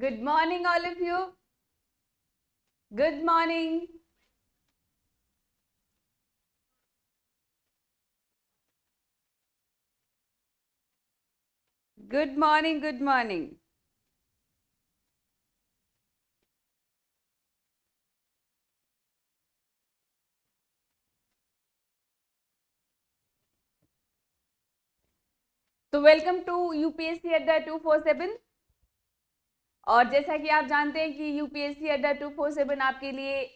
Good morning, all of you. Good morning. Good morning, good morning. So welcome to UPSC Adda 247. और जैसा कि आप जानते हैं कि यूपीएससी अड्डा टू फोर सेवन आपके लिए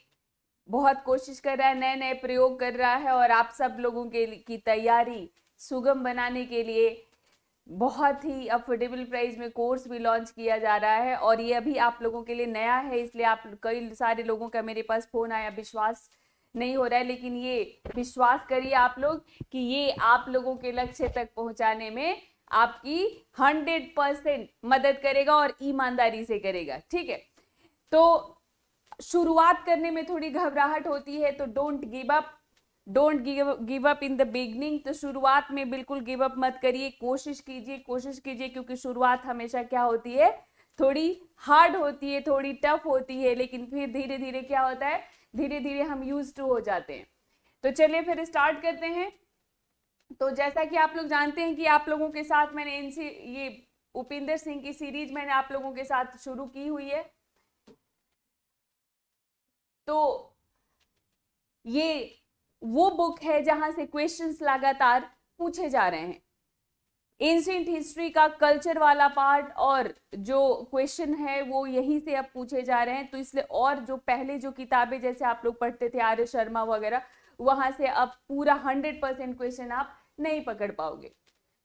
बहुत कोशिश कर रहा है नए नए प्रयोग कर रहा है और आप सब लोगों के की तैयारी सुगम बनाने के लिए बहुत ही अफोर्डेबल प्राइस में कोर्स भी लॉन्च किया जा रहा है और ये अभी आप लोगों के लिए नया है इसलिए आप कई सारे लोगों का मेरे पास फ़ोन आया विश्वास नहीं हो रहा है लेकिन ये विश्वास करिए आप लोग कि ये आप लोगों के लक्ष्य तक पहुंचाने में आपकी हंड्रेड परसेंट मदद करेगा और ईमानदारी से करेगा ठीक है तो शुरुआत करने में थोड़ी घबराहट होती है तो don't give up don't give up in the beginning तो शुरुआत में बिल्कुल गिव अप मत करिए कोशिश कीजिए कोशिश कीजिए क्योंकि शुरुआत हमेशा क्या होती है थोड़ी हार्ड होती है थोड़ी टफ होती है लेकिन फिर धीरे धीरे क्या होता है धीरे धीरे हम यूज टू हो जाते हैं तो चलिए फिर स्टार्ट करते हैं तो जैसा कि आप लोग जानते हैं कि आप लोगों के साथ मैंने इन ये उपेंद्र सिंह की सीरीज मैंने आप लोगों के साथ शुरू की हुई है तो ये वो बुक है जहां से क्वेश्चंस लगातार पूछे जा रहे हैं एंशियंट हिस्ट्री का कल्चर वाला पार्ट और जो क्वेश्चन है वो यहीं से अब पूछे जा रहे हैं तो इसलिए और जो पहले जो किताबें जैसे आप लोग पढ़ते थे आर्य शर्मा वगैरह वहां से आप पूरा हंड्रेड परसेंट क्वेश्चन आप नहीं पकड़ पाओगे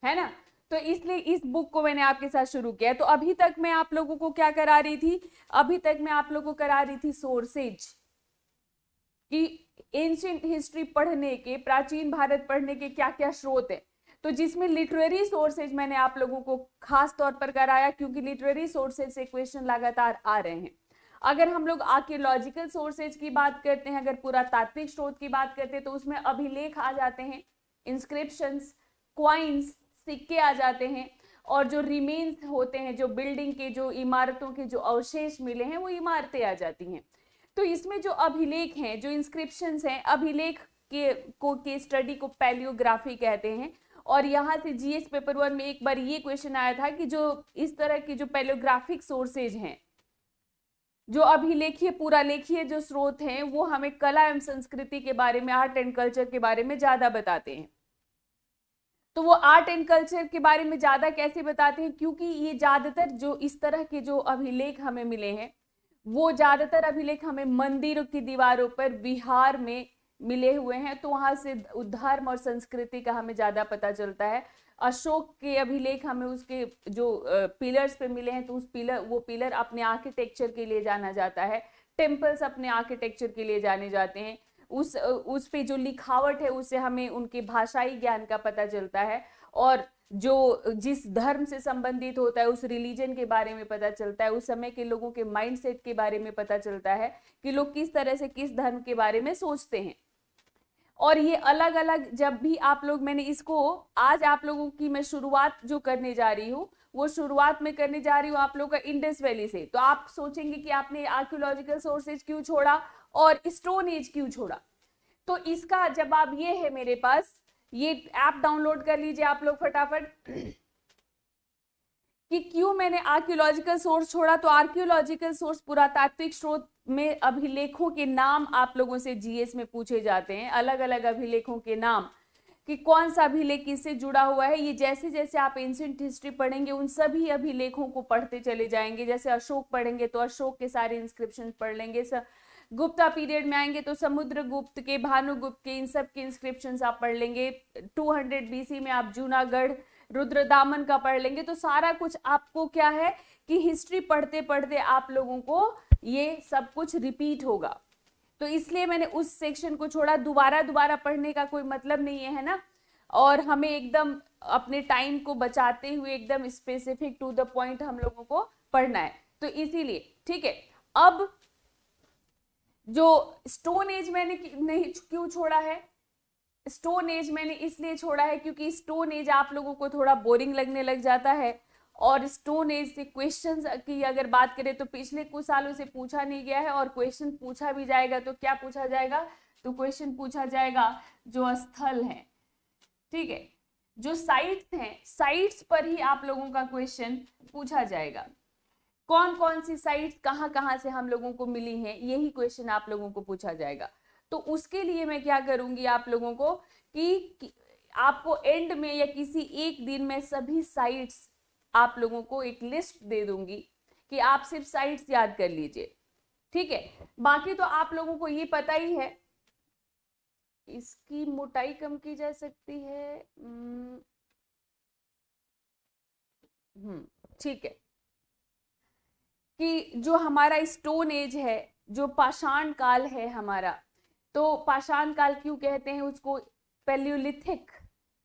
है ना तो इसलिए इस बुक को मैंने आपके साथ शुरू किया तो अभी तक मैं आप लोगों को क्या करा रही थी अभी तक मैं आप लोगों को करा रही थी सोर्सेज कि एंशियंट हिस्ट्री पढ़ने के प्राचीन भारत पढ़ने के क्या क्या स्रोत है तो जिसमें लिटरेरी सोर्सेज मैंने आप लोगों को खास तौर पर कराया क्योंकि लिटरेरी सोर्सेज से क्वेश्चन लगातार आ रहे हैं अगर हम लोग आर्कियोलॉजिकल सोर्सेज की बात करते हैं अगर पूरा तात्विक स्रोत की बात करते हैं तो उसमें अभिलेख आ जाते हैं इंस्क्रिप्शन क्वाइंस सिक्के आ जाते हैं और जो रिमेन्स होते हैं जो बिल्डिंग के जो इमारतों के जो अवशेष मिले हैं वो इमारतें आ जाती हैं तो इसमें जो अभिलेख हैं जो इंस्क्रिप्शन हैं अभिलेख के को के स्टडी को पैलियोग्राफी कहते हैं और यहाँ से जीएस पेपर वन में एक बार ये क्वेश्चन आया था कि जो इस तरह की जो पैलियोग्राफिक सोर्सेज हैं जो अभिलेखीय लेखीय जो स्रोत हैं वो हमें कला एवं संस्कृति के बारे में आर्ट एंड कल्चर के बारे में ज़्यादा बताते हैं तो वो आर्ट एंड कल्चर के बारे में ज़्यादा कैसे बताते हैं क्योंकि ये ज़्यादातर जो इस तरह के जो अभिलेख हमें मिले हैं वो ज़्यादातर अभिलेख हमें मंदिरों की दीवारों पर बिहार में मिले हुए हैं तो वहां से धर्म और संस्कृति का हमें ज़्यादा पता चलता है अशोक के अभिलेख हमें उसके जो पिलर्स पे मिले हैं तो उस पिलर वो पिलर अपने आर्किटेक्चर के लिए जाना जाता है टेम्पल्स अपने आर्किटेक्चर के लिए जाने जाते हैं उस उस पे जो लिखावट है उससे हमें उनके भाषाई ज्ञान का पता चलता है और जो जिस धर्म से संबंधित होता है उस रिलीजन के बारे में पता चलता है उस समय के लोगों के माइंडसेट के बारे में पता चलता है कि लोग किस तरह से किस धर्म के बारे में सोचते हैं और ये अलग अलग जब भी आप लोग मैंने इसको आज आप लोगों की मैं शुरुआत जो करने जा रही हूँ वो शुरुआत में करने जा रही हूँ आप लोगों का इंडस वैली से तो आप सोचेंगे कि आपने आर्क्योलॉजिकल सोर्सेज क्यों छोड़ा और स्टोन एज क्यों छोड़ा तो इसका जवाब ये है मेरे पास ये ऐप डाउनलोड कर लीजिए आप लोग फटाफट कि क्यों मैंने आर्कियोलॉजिकल सोर्स छोड़ा तो आर्कियोलॉजिकल सोर्स पुरातात्विक स्रोत में अभिलेखों के नाम आप लोगों से जीएस में पूछे जाते हैं अलग अलग अभिलेखों के नाम कि कौन सा अभिलेख किससे जुड़ा हुआ है ये जैसे जैसे आप एंशियंट हिस्ट्री पढ़ेंगे उन सभी अभिलेखों को पढ़ते चले जाएंगे जैसे अशोक पढ़ेंगे तो अशोक के सारे इंस्क्रिप्शन पढ़ लेंगे सर गुप्ता पीरियड में आएंगे तो समुद्र गुप्त के भानुगुप्त के इन सब के इंस्क्रिप्शन आप पढ़ लेंगे 200 हंड्रेड में आप जूनागढ़ रुद्र दामन का पढ़ लेंगे तो सारा कुछ आपको क्या है कि हिस्ट्री पढ़ते पढ़ते आप लोगों को ये सब कुछ रिपीट होगा तो इसलिए मैंने उस सेक्शन को छोड़ा दोबारा दोबारा पढ़ने का कोई मतलब नहीं है ना और हमें एकदम अपने टाइम को बचाते हुए एकदम स्पेसिफिक टू द पॉइंट हम लोगों को पढ़ना है तो इसीलिए ठीक है अब जो स्टोन एज मैंने नहीं क्यों छोड़ा है स्टोन एज मैंने इसलिए छोड़ा है क्योंकि स्टोन एज आप लोगों को थोड़ा बोरिंग लगने लग जाता है और स्टोन एज से क्वेश्चन की अगर बात करें तो पिछले कुछ सालों से पूछा नहीं गया है और क्वेश्चन पूछा भी जाएगा तो क्या पूछा जाएगा तो क्वेश्चन पूछा जाएगा जो स्थल है ठीक है जो साइट्स हैं साइट्स पर ही आप लोगों का क्वेश्चन पूछा जाएगा कौन कौन सी साइट्स कहाँ कहाँ से हम लोगों को मिली हैं यही क्वेश्चन आप लोगों को पूछा जाएगा तो उसके लिए मैं क्या करूंगी आप लोगों को कि आपको एंड में या किसी एक दिन में सभी साइट्स आप लोगों को एक लिस्ट दे दूंगी कि आप सिर्फ साइट्स याद कर लीजिए ठीक है बाकी तो आप लोगों को ये पता ही है इसकी मोटाई कम की जा सकती है हम्म, हम्म ठीक है कि जो हमारा स्टोन एज है जो पाषाण काल है हमारा तो पाषाण काल क्यों कहते हैं उसको palaeolithic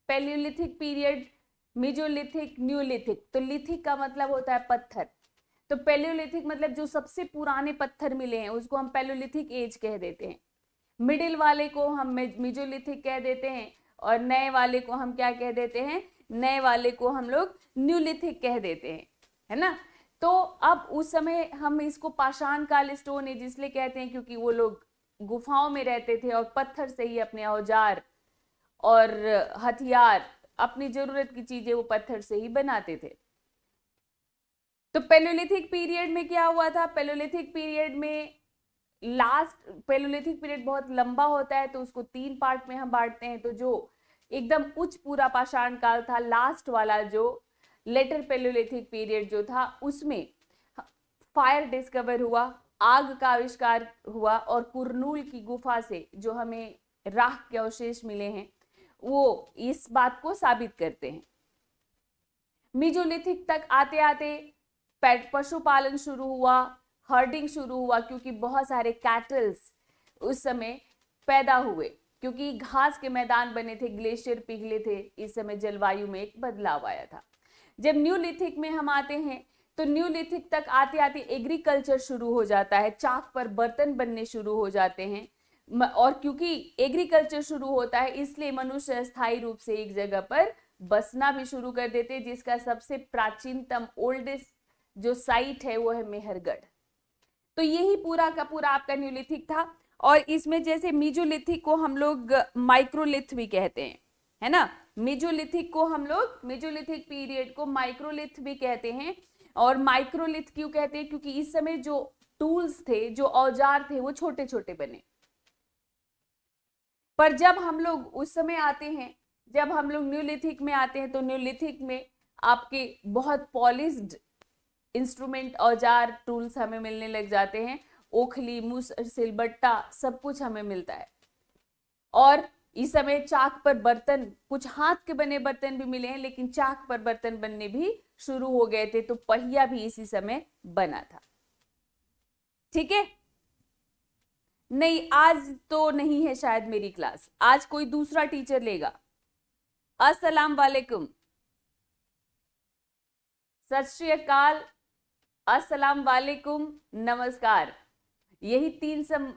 palaeolithic period mesolithic neolithic तो लिथिक का मतलब होता है पत्थर तो पेल्यूलिथिक मतलब जो सबसे पुराने पत्थर मिले हैं उसको हम पेल्यूलिथिक एज कह देते हैं मिडिल वाले को हम मिजोलिथिक कह देते हैं और नए वाले को हम क्या कह देते हैं नए वाले को हम लोग न्यूलिथिक कह देते हैं है ना तो अब उस समय हम इसको पाषाण काल स्टोन एज इसलिए कहते हैं क्योंकि वो लोग गुफाओं में रहते थे और पत्थर से ही अपने औजार और हथियार अपनी जरूरत की चीजें वो पत्थर से ही बनाते थे तो पेलोलिथिक पीरियड में क्या हुआ था पेलोलिथिक पीरियड में लास्ट पेलोलिथिक पीरियड बहुत लंबा होता है तो उसको तीन पार्ट में हम बांटते हैं तो जो एकदम उच्च पूरा पाषाण काल था लास्ट वाला जो लेटर पेलोलिथिक पीरियड जो था उसमें फायर डिस्कवर हुआ आग का आविष्कार हुआ और कुरनूल की गुफा से जो हमें राख के अवशेष मिले हैं वो इस बात को साबित करते हैं मिजोलिथिक तक आते आते पेट पशुपालन शुरू हुआ हर्डिंग शुरू हुआ क्योंकि बहुत सारे कैटल्स उस समय पैदा हुए क्योंकि घास के मैदान बने थे ग्लेशियर पिघले थे इस समय जलवायु में एक बदलाव आया था जब न्यूलिथिक में हम आते हैं तो न्यूलिथिक तक आते आते एग्रीकल्चर शुरू हो जाता है चाक पर बर्तन बनने शुरू हो जाते हैं और क्योंकि एग्रीकल्चर शुरू होता है इसलिए मनुष्य स्थायी रूप से एक जगह पर बसना भी शुरू कर देते हैं जिसका सबसे प्राचीनतम ओल्डेस्ट जो साइट है वो है मेहरगढ़ तो यही पूरा का पूरा आपका न्यूलिथिक था और इसमें जैसे मिजोलिथिक को हम लोग माइक्रोलिथ भी कहते हैं है ना मिजोलिथिक को हम लोग मिजोलिथिक पीरियड को माइक्रोलिथ भी कहते हैं और माइक्रोलिथ क्यों कहते हैं क्योंकि इस समय जो टूल्स थे जो औजार थे वो छोटे छोटे बने पर जब हम लोग उस समय आते हैं जब हम लोग न्यूलिथिक में आते हैं तो न्यूलिथिक में आपके बहुत पॉलिस्ड इंस्ट्रूमेंट औजार टूल्स हमें मिलने लग जाते हैं ओखली मुस सिलबट्टा सब कुछ हमें मिलता है और इस समय चाक पर बर्तन कुछ हाथ के बने बर्तन भी मिले हैं लेकिन चाक पर बर्तन बनने भी शुरू हो गए थे तो पहिया भी इसी समय बना था ठीक है नहीं आज तो नहीं है शायद मेरी क्लास आज कोई दूसरा टीचर लेगा अस्सलाम वालेकुम सत श्री अकाल अस्सलाम वालेकुम नमस्कार यही तीन सम,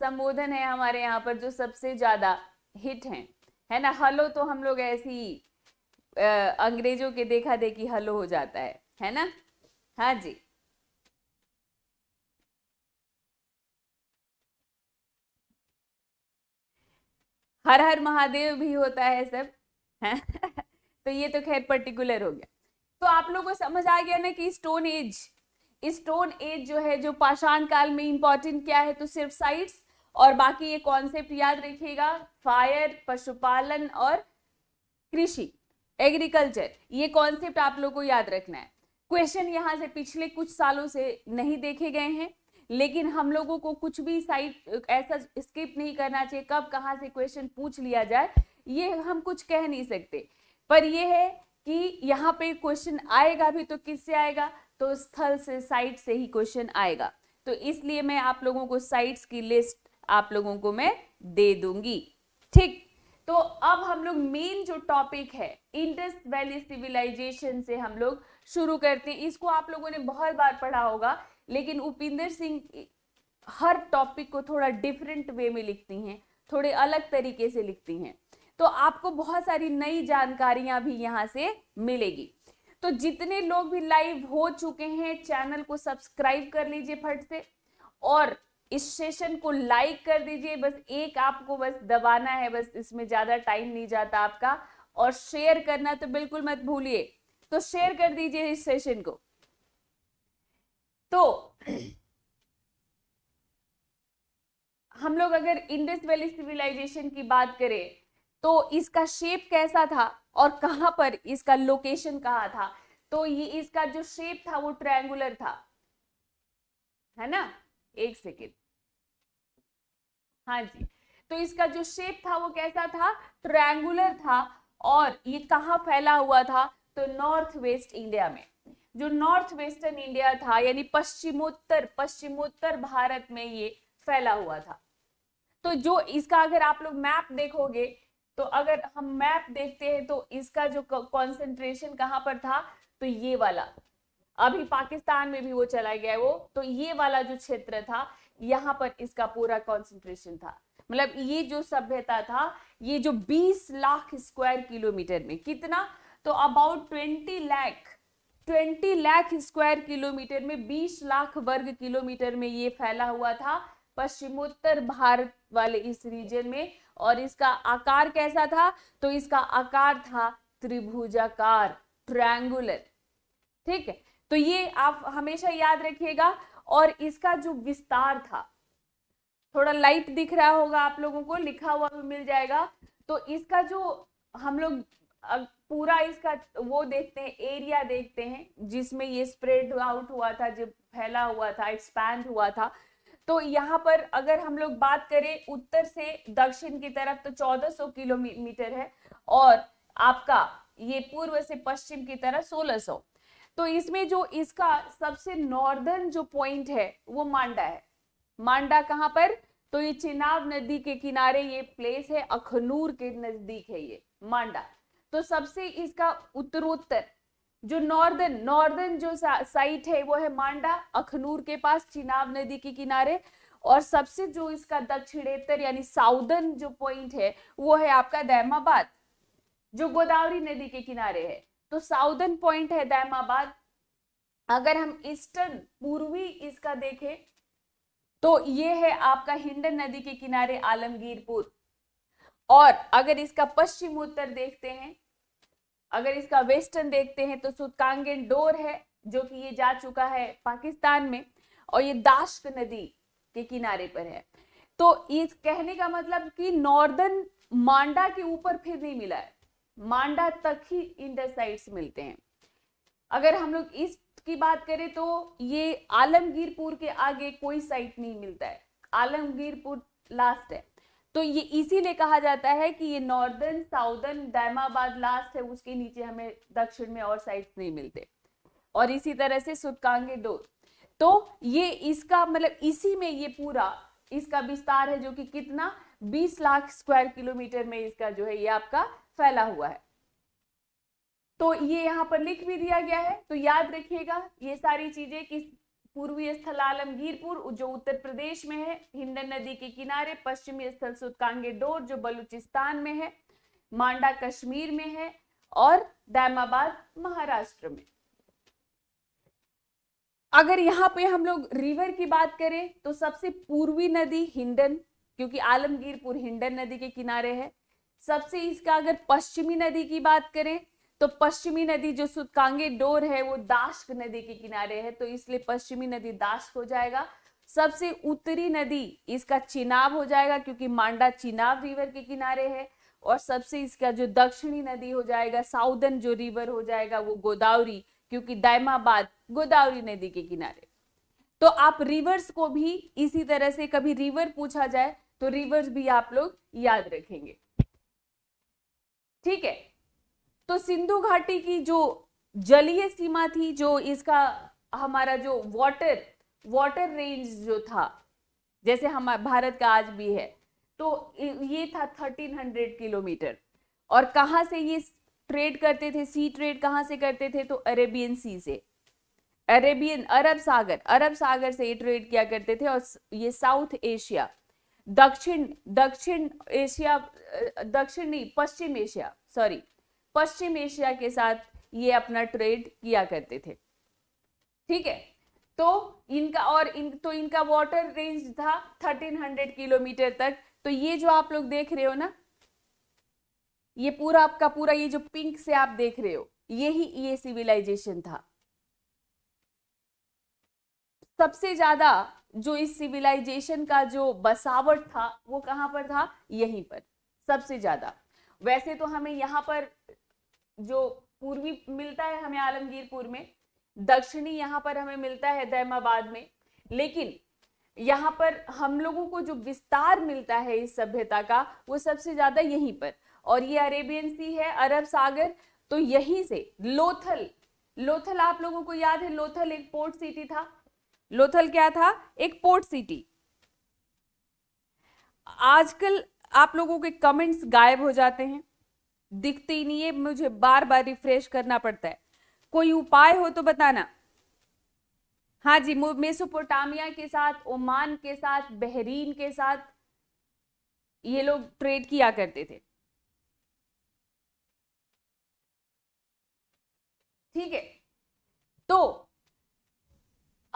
संबोधन है हमारे यहाँ पर जो सबसे ज्यादा हिट हैं है ना हेलो तो हम लोग ऐसी अंग्रेजों के देखा देखी हलो हो जाता है है ना हाँ जी हर हर महादेव भी होता है सब है? तो ये तो खैर पर्टिकुलर हो गया तो आप लोगों को समझ आ गया ना कि स्टोन एज स्टोन एज जो है जो पाषाण काल में इंपॉर्टेंट क्या है तो सिर्फ साइट्स और बाकी ये कॉन्सेप्ट याद रखिएगा फायर पशुपालन और कृषि एग्रीकल्चर ये कॉन्सेप्ट आप लोग को याद रखना है क्वेश्चन यहाँ से पिछले कुछ सालों से नहीं देखे गए हैं लेकिन हम लोगों को कुछ भी साइड ऐसा स्किप नहीं करना चाहिए कब कहाँ से क्वेश्चन पूछ लिया जाए ये हम कुछ कह नहीं सकते पर यह है कि यहाँ पे क्वेश्चन आएगा भी तो किससे आएगा तो स्थल से साइट से ही क्वेश्चन आएगा तो इसलिए मैं आप लोगों को साइट्स की लिस्ट आप लोगों को मैं दे दूंगी ठीक तो अब हम लोग मेन जो टॉपिक है इंडस वैली सिविलाइजेशन से हम लोग शुरू करते हैं इसको आप लोगों ने बहुत बार पढ़ा होगा लेकिन उपिंदर सिंह हर टॉपिक को थोड़ा डिफरेंट वे में लिखती हैं थोड़े अलग तरीके से लिखती हैं तो आपको बहुत सारी नई जानकारियां भी यहाँ से मिलेगी तो जितने लोग भी लाइव हो चुके हैं चैनल को सब्सक्राइब कर लीजिए फट से और इस सेशन को लाइक कर दीजिए बस एक आपको बस दबाना है बस इसमें ज़्यादा टाइम नहीं जाता आपका और शेयर करना तो बिल्कुल मत भूलिए तो शेयर कर दीजिए इस सेशन को तो हम लोग अगर इंडस वैली सिविलाइजेशन की बात करें तो इसका शेप कैसा था और कहां पर इसका लोकेशन कहा था तो ये इसका जो शेप था वो ट्रायंगुलर था है ना एक सेकेंड हाँ जी तो इसका जो शेप था वो कैसा था ट्रायंगुलर था और ये कहाँ फैला हुआ था तो नॉर्थ वेस्ट इंडिया में जो नॉर्थ वेस्टर्न इंडिया था यानी पश्चिमोत्तर पश्चिमोत्तर भारत में ये फैला हुआ था तो जो इसका अगर आप लोग मैप देखोगे तो अगर हम मैप देखते हैं तो इसका जो कॉन्सेंट्रेशन कहाँ पर था तो ये वाला अभी पाकिस्तान में भी वो चला गया वो तो ये वाला जो क्षेत्र था यहाँ पर इसका पूरा कॉन्सेंट्रेशन था मतलब ये जो सभ्यता था ये जो 20 लाख स्क्वायर किलोमीटर में कितना तो about 20 lakh 20 lakh square kilometre में 20 लाख वर्ग किलोमीटर में ये फैला हुआ था पश्चिमोत्तर भारत वाले इस रीजन में और इसका आकार कैसा था तो इसका आकार था त्रिभुजाकार ट्रैंगुलर ठीक है तो ये आप हमेशा याद रखिएगा और इसका जो विस्तार था थोड़ा लाइट दिख रहा होगा आप लोगों को लिखा हुआ भी मिल जाएगा तो इसका जो हम लोग पूरा इसका वो देखते हैं एरिया देखते हैं जिसमें ये स्प्रेड आउट हुआ था जब फैला हुआ था एक्सपैंड हुआ था तो यहाँ पर अगर हम लोग बात करें उत्तर से दक्षिण की तरफ तो 1400 किलोमीटर है और आपका ये पूर्व से पश्चिम की तरफ 1600 तो इसमें जो इसका सबसे नॉर्दर्न जो पॉइंट है वो मांडा है मांडा कहाँ पर तो ये चिनाब नदी के किनारे ये प्लेस है अखनूर के नजदीक है ये मांडा तो सबसे इसका उत्तरोत्तर जो नॉर्दर्न नॉर्दर्न जो साइट है वो है मांडा अखनूर के पास चिनाब नदी के किनारे और सबसे जो इसका दक्षिणेतर यानी साउदर्न जो पॉइंट है वो है आपका दैमाबाद जो गोदावरी नदी के किनारे है तो साउदर्न पॉइंट है दैमाबाद अगर हम ईस्टर्न पूर्वी इसका देखें तो ये है आपका हिंडन नदी के किनारे आलमगीरपुर और अगर इसका पश्चिम उत्तर देखते हैं अगर इसका वेस्टर्न देखते हैं तो सुतकांगेन डोर है जो कि ये जा चुका है पाकिस्तान में और ये दाश्क नदी के किनारे पर है तो इस कहने का मतलब कि नॉर्दर्न मांडा के ऊपर फिर नहीं मिला है मांडा तक ही इंडरसाइड्स मिलते हैं अगर हम लोग ईस्ट की बात करें तो ये आलमगीरपुर के आगे कोई साइट नहीं मिलता है आलमगीरपुर लास्ट है तो ये इसीलिए कहा जाता है कि ये नॉर्दर्न साउदर्न डैमाबाद लास्ट है उसके नीचे हमें दक्षिण में और साइट्स नहीं मिलते और इसी तरह से सुतकांगे डोर तो ये इसका मतलब इसी में ये पूरा इसका विस्तार है जो कि कितना बीस लाख स्क्वायर किलोमीटर में इसका जो है ये आपका फैला हुआ है तो ये यहाँ पर लिख भी दिया गया है तो याद रखिएगा ये सारी चीजें किस पूर्वी स्थल आलमगीरपुर जो उत्तर प्रदेश में है हिंडन नदी के किनारे पश्चिमी स्थल सुतकांगे डोर जो बलूचिस्तान में है मांडा कश्मीर में है और दैमाबाद महाराष्ट्र में अगर यहाँ पे हम लोग रिवर की बात करें तो सबसे पूर्वी नदी हिंडन क्योंकि आलमगीरपुर हिंडन नदी के किनारे है सबसे इसका अगर पश्चिमी नदी की बात करें तो पश्चिमी नदी जो सुतकांगे डोर है वो दाश्क नदी के किनारे है तो इसलिए पश्चिमी नदी दाश्क हो जाएगा सबसे उत्तरी नदी इसका चिनाब हो जाएगा क्योंकि मांडा चिनाब रिवर के किनारे है और सबसे इसका जो दक्षिणी नदी हो जाएगा साउदन जो रिवर हो जाएगा वो गोदावरी क्योंकि दायमाबाद गोदावरी नदी के किनारे तो आप रिवर्स को भी इसी तरह से कभी रिवर पूछा जाए तो रिवर्स भी आप लोग याद रखेंगे ठीक है तो सिंधु घाटी की जो जलीय सीमा थी जो इसका हमारा जो वाटर वाटर रेंज जो था जैसे हमारे भारत का आज भी है तो ये था 1300 किलोमीटर और कहाँ से ये ट्रेड करते थे सी ट्रेड कहाँ से करते थे तो अरेबियन सी से अरेबियन अरब सागर अरब सागर से ये ट्रेड किया करते थे और ये साउथ एशिया दक्षिण दक्षिण एशिया दक्षिणी पश्चिम एशिया सॉरी पश्चिम एशिया के साथ ये अपना ट्रेड किया करते थे ठीक है तो इनका और इन तो इनका वाटर रेंज था 1300 किलोमीटर तक तो ये जो आप लोग देख रहे हो ना ये पूरा आपका पूरा ये जो पिंक से आप देख रहे हो ये ही ये सिविलाइजेशन था सबसे ज्यादा जो इस सिविलाइजेशन का जो बसावट था वो कहाँ पर था यहीं पर सबसे ज़्यादा वैसे तो हमें यहाँ पर जो पूर्वी मिलता है हमें आलमगीरपुर में दक्षिणी यहाँ पर हमें मिलता है दैमाबाद में लेकिन यहाँ पर हम लोगों को जो विस्तार मिलता है इस सभ्यता का वो सबसे ज़्यादा यहीं पर और ये अरेबियन सी है अरब सागर तो यहीं से लोथल लोथल आप लोगों को याद है लोथल एक पोर्ट सिटी था लोथल क्या था एक पोर्ट सिटी आजकल आप लोगों के कमेंट्स गायब हो जाते हैं दिखते ही नहीं है मुझे बार बार रिफ्रेश करना पड़ता है कोई उपाय हो तो बताना हाँ जी मेसोपोटामिया के साथ ओमान के साथ बहरीन के साथ ये लोग ट्रेड किया करते थे ठीक है तो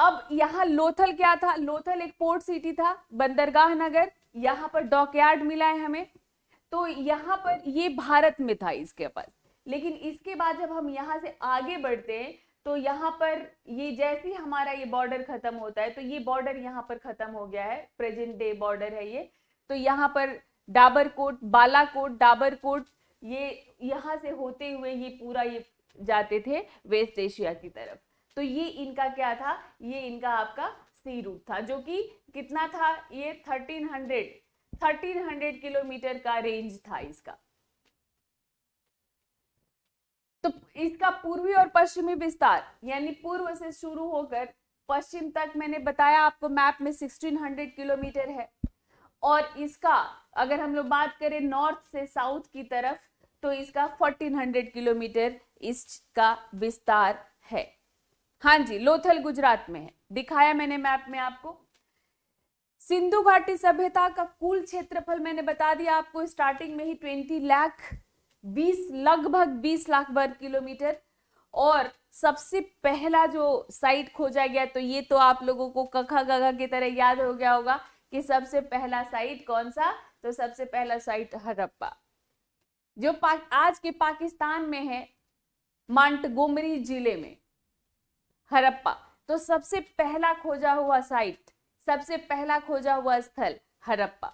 अब यहाँ लोथल क्या था लोथल एक पोर्ट सिटी था बंदरगाह नगर यहाँ पर डॉकयार्ड मिला है हमें तो यहाँ पर ये भारत में था इसके पास लेकिन इसके बाद जब हम यहाँ से आगे बढ़ते हैं तो यहाँ पर ये जैसे ही हमारा ये बॉर्डर खत्म होता है तो ये बॉर्डर यहाँ पर खत्म हो गया है प्रेजेंट डे बॉर्डर है ये तो यहाँ पर डाबर कोट बाला कोट डाबर कोट ये यहाँ से होते हुए ये पूरा ये जाते थे वेस्ट एशिया की तरफ तो ये इनका क्या था ये इनका आपका सी रूट था जो कि कितना था ये thirteen hundred thirteen hundred kilometre का रेंज था इसका तो इसका पूर्वी और पश्चिमी विस्तार यानी पूर्व से शुरू होकर पश्चिम तक मैंने बताया आपको मैप में 1600 किलोमीटर है और इसका अगर हम लोग बात करें नॉर्थ से साउथ की तरफ तो इसका 1400 किलोमीटर इसका विस्तार है हाँ जी लोथल गुजरात में है दिखाया मैंने मैप में आपको सिंधु घाटी सभ्यता का कुल क्षेत्रफल मैंने बता दिया आपको स्टार्टिंग में ही ट्वेंटी लाख बीस लगभग बीस लाख वर्ग किलोमीटर और सबसे पहला जो साइट खोजा गया तो ये तो आप लोगों को कखा गगा की तरह याद हो गया होगा कि सबसे पहला साइट कौन सा तो सबसे पहला साइट हरप्पा जो आज के पाकिस्तान में है मांटगोमरी जिले में हरप्पा तो सबसे पहला खोजा हुआ साइट सबसे पहला खोजा हुआ स्थल हरप्पा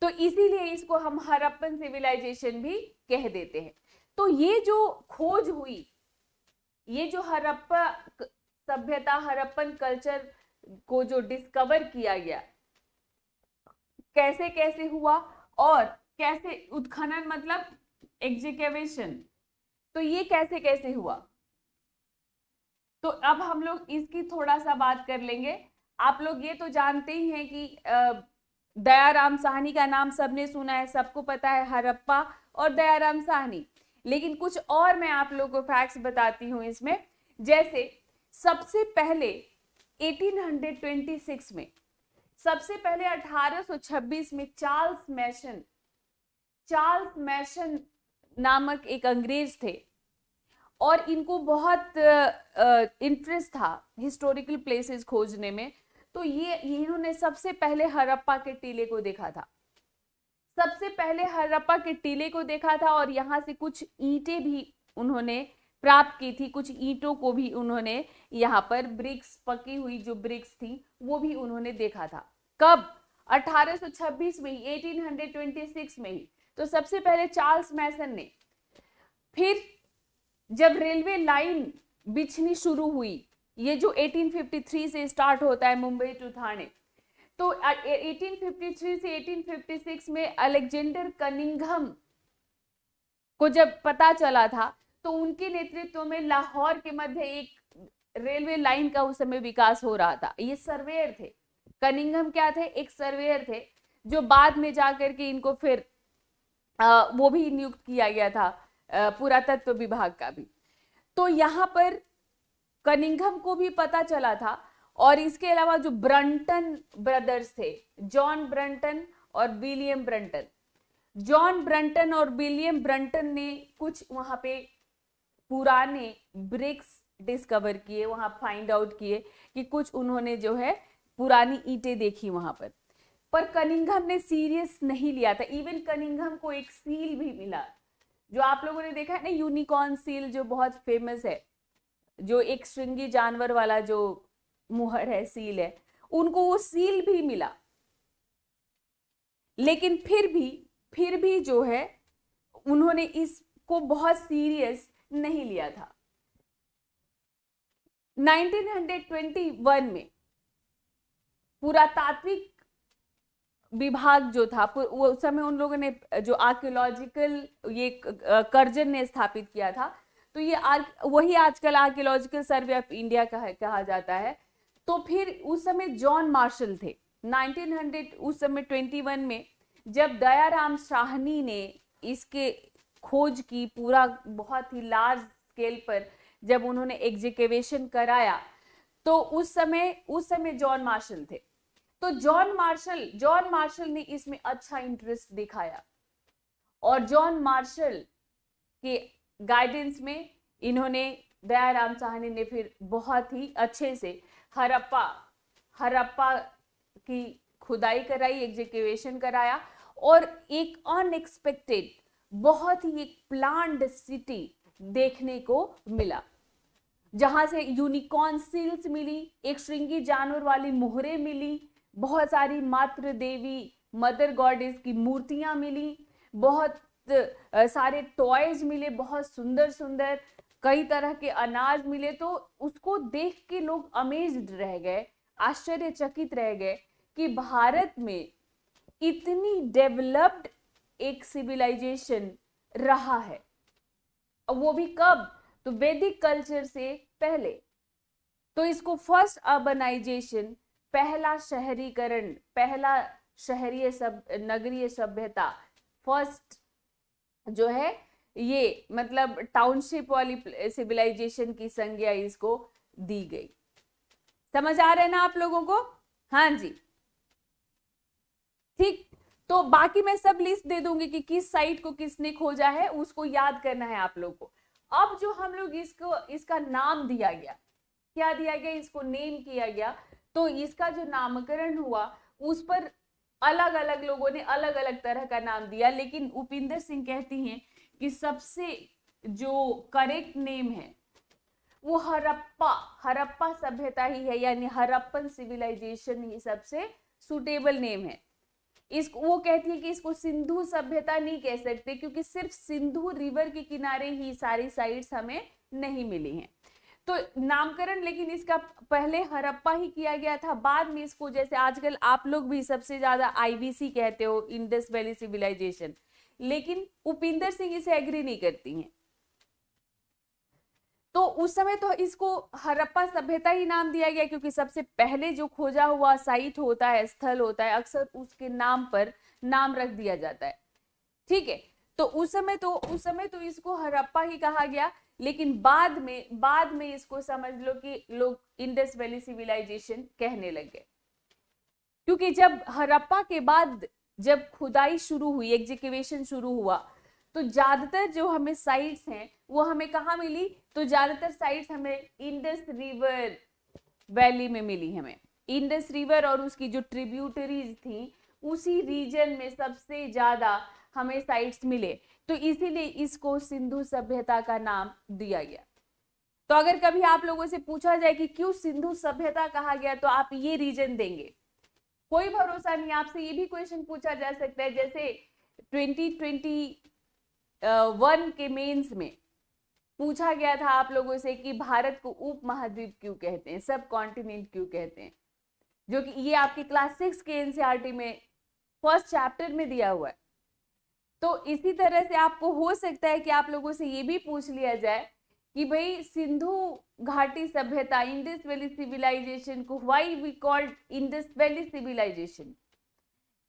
तो इसीलिए इसको हम हरप्पन सिविलाइजेशन भी कह देते हैं तो ये जो खोज हुई ये जो हरप्पा सभ्यता हरप्पन कल्चर को जो डिस्कवर किया गया कैसे कैसे हुआ और कैसे उत्खनन मतलब एग्जीक्यूशन तो ये कैसे कैसे हुआ तो अब हम लोग इसकी थोड़ा सा बात कर लेंगे आप लोग ये तो जानते ही हैं कि दयाराम साहनी का नाम सबने सुना है सबको पता है हरप्पा और दयाराम साहनी लेकिन कुछ और मैं आप लोगों को फैक्ट्स बताती हूँ इसमें जैसे सबसे पहले 1826 में सबसे पहले 1826 में चार्ल्स मैशन चार्ल्स मैशन नामक एक अंग्रेज थे और इनको बहुत इंटरेस्ट था हिस्टोरिकल प्लेसेस खोजने में तो ये इन्होंने सबसे पहले हरप्पा के टीले को देखा था सबसे पहले हरप्पा के टीले को देखा था और यहाँ से कुछ ईंटें भी उन्होंने प्राप्त की थी कुछ ईंटों को भी उन्होंने यहाँ पर ब्रिक्स पकी हुई जो ब्रिक्स थी वो भी उन्होंने देखा था कब 1826 में ही 1826 में ही तो सबसे पहले चार्ल्स मैसन ने फिर जब रेलवे लाइन बिछनी शुरू हुई ये जो 1853 से स्टार्ट होता है मुंबई टू थाने तो 1853 से 1856 में अलेक्जेंडर कनिंगम को जब पता चला था तो उनके नेतृत्व में लाहौर के मध्य एक रेलवे लाइन का उस समय विकास हो रहा था ये सर्वेयर थे कनिंगम क्या थे एक सर्वेयर थे जो बाद में जाकर के इनको फिर आ, वो भी नियुक्त किया गया था पुरातत्व विभाग का भी तो यहाँ पर कनिंघम को भी पता चला था और इसके अलावा जो ब्रंटन ब्रदर्स थे जॉन ब्रंटन और विलियम ब्रंटन जॉन ब्रंटन और विलियम ब्रंटन ने कुछ वहाँ पे पुराने ब्रिक्स डिस्कवर किए वहाँ फाइंड आउट किए कि कुछ उन्होंने जो है पुरानी ईटें देखी वहाँ पर पर कनिंघम ने सीरियस नहीं लिया था इवन कनिंघम को एक सील भी मिला जो आप लोगों ने देखा है ना यूनिकॉर्न सील जो बहुत फेमस है जो एक श्रृंगी जानवर वाला जो मुहर है सील है उनको वो सील भी मिला लेकिन फिर भी फिर भी जो है उन्होंने इसको बहुत सीरियस नहीं लिया था 1921 में पुरातात्विक विभाग जो था वो उस समय उन लोगों ने जो आर्कियोलॉजिकल ये करजन ने स्थापित किया था तो ये आर वही आजकल आर्कियोलॉजिकल सर्वे ऑफ इंडिया कहा, कहा जाता है तो फिर उस समय जॉन मार्शल थे 1900 उस समय 21 में जब दयाराम साहनी ने इसके खोज की पूरा बहुत ही लार्ज स्केल पर जब उन्होंने एग्जीक्यूशन कराया तो उस समय उस समय जॉन मार्शल थे तो जॉन मार्शल जॉन मार्शल ने इसमें अच्छा इंटरेस्ट दिखाया और जॉन मार्शल के गाइडेंस में इन्होंने दयाराम साहनी ने फिर बहुत ही अच्छे से हरप्पा हरप्पा की खुदाई कराई एग्जीक्यूशन कराया और एक अनएक्सपेक्टेड बहुत ही एक प्लांड सिटी देखने को मिला जहां से यूनिकॉर्न सील्स मिली एक श्रृंगी जानवर वाली मोहरे मिली बहुत सारी मातृ देवी मदर गॉडेस की मूर्तियाँ मिली बहुत सारे टॉयज मिले बहुत सुंदर सुंदर कई तरह के अनाज मिले तो उसको देख के लोग अमेज रह गए आश्चर्यचकित रह गए कि भारत में इतनी डेवलप्ड एक सिविलाइजेशन रहा है वो भी कब तो वैदिक कल्चर से पहले तो इसको फर्स्ट अर्बनाइजेशन पहला शहरीकरण पहला शहरीय सब नगरीय सभ्यता फर्स्ट जो है ये मतलब टाउनशिप वाली सिविलाइजेशन की संज्ञा इसको दी गई समझ आ रहे ना आप लोगों को हाँ जी ठीक तो बाकी मैं सब लिस्ट दे दूंगी कि किस साइट को किसने खोजा है उसको याद करना है आप लोग को अब जो हम लोग इसको इसका नाम दिया गया क्या दिया गया इसको नेम किया गया तो इसका जो नामकरण हुआ उस पर अलग अलग लोगों ने अलग अलग तरह का नाम दिया लेकिन उपिंदर सिंह कहती हैं कि सबसे जो करेक्ट नेम है वो हरप्पा हरप्पा सभ्यता ही है यानी हरप्पन सिविलाइजेशन ही सबसे सुटेबल नेम है इस वो कहती है कि इसको सिंधु सभ्यता नहीं कह सकते क्योंकि सिर्फ सिंधु रिवर के किनारे ही सारी साइट्स हमें नहीं मिली हैं तो नामकरण लेकिन इसका पहले हरप्पा ही किया गया था बाद में इसको जैसे आजकल आप लोग भी सबसे ज्यादा आईबीसी कहते हो इंडस वैली सिविलाइजेशन लेकिन उपिंदर सिंह इसे एग्री नहीं करती हैं तो उस समय तो इसको हरप्पा सभ्यता ही नाम दिया गया क्योंकि सबसे पहले जो खोजा हुआ साइट होता है स्थल होता है अक्सर उसके नाम पर नाम रख दिया जाता है ठीक है तो उस समय तो उस समय तो इसको हरप्पा ही कहा गया लेकिन बाद में बाद में इसको समझ लो कि लोग इंडस वैली सिविलाइजेशन कहने गए क्योंकि जब हरप्पा के बाद जब खुदाई शुरू हुई एग्जीक्यूशन शुरू हुआ तो ज़्यादातर जो हमें साइट्स हैं वो हमें कहाँ मिली तो ज़्यादातर साइट्स हमें इंडस रिवर वैली में मिली हमें इंडस रिवर और उसकी जो ट्रिब्यूटरीज थी उसी रीजन में सबसे ज़्यादा हमें साइट्स मिले तो इसीलिए इसको सिंधु सभ्यता का नाम दिया गया तो अगर कभी आप लोगों से पूछा जाए कि क्यों सिंधु सभ्यता कहा गया तो आप ये रीजन देंगे कोई भरोसा नहीं आपसे ये भी क्वेश्चन पूछा जा सकता है जैसे 2021 uh, के मेंस में पूछा गया था आप लोगों से कि भारत को उप महाद्वीप क्यों कहते हैं सब कॉन्टिनेंट क्यों कहते हैं जो कि ये आपके क्लास सिक्स के एनसीआरटी e में फर्स्ट चैप्टर में दिया हुआ है तो इसी तरह से आपको हो सकता है कि आप लोगों से ये भी पूछ लिया जाए कि भाई सिंधु घाटी सभ्यता इंडस वैली सिविलाइजेशन को why we called Indus valley civilisation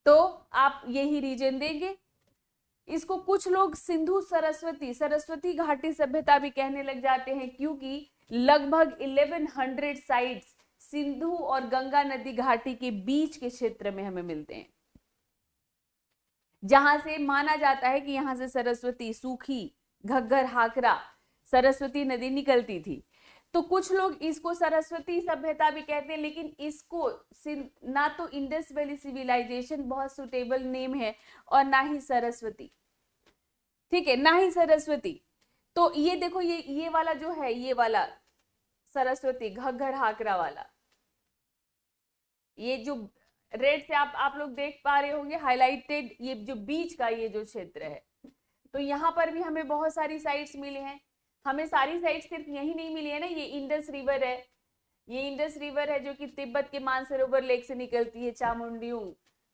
तो आप यही रीजन देंगे इसको कुछ लोग सिंधु सरस्वती सरस्वती घाटी सभ्यता भी कहने लग जाते हैं क्योंकि लगभग 1100 साइट्स सिंधु और गंगा नदी घाटी के बीच के क्षेत्र में हमें मिलते हैं जहां से माना जाता है कि यहां से सरस्वती सूखी घग्गर हाकरा सरस्वती नदी निकलती थी तो कुछ लोग इसको सरस्वती सभ्यता भी कहते हैं लेकिन इसको ना तो इंडस वैली सिविलाइजेशन बहुत सुटेबल नेम है और ना ही सरस्वती ठीक है ना ही सरस्वती तो ये देखो ये ये वाला जो है ये वाला सरस्वती घग्घर हाकरा वाला ये जो रेड से आप आप लोग देख पा रहे होंगे हाईलाइटेड ये जो बीच का ये जो क्षेत्र है तो यहाँ पर भी हमें बहुत सारी साइट्स मिली हैं हमें सारी साइट्स सिर्फ यही नहीं मिली है ना ये इंडस रिवर है ये इंडस रिवर है जो कि तिब्बत के मानसरोवर लेक से निकलती है चामुंडियों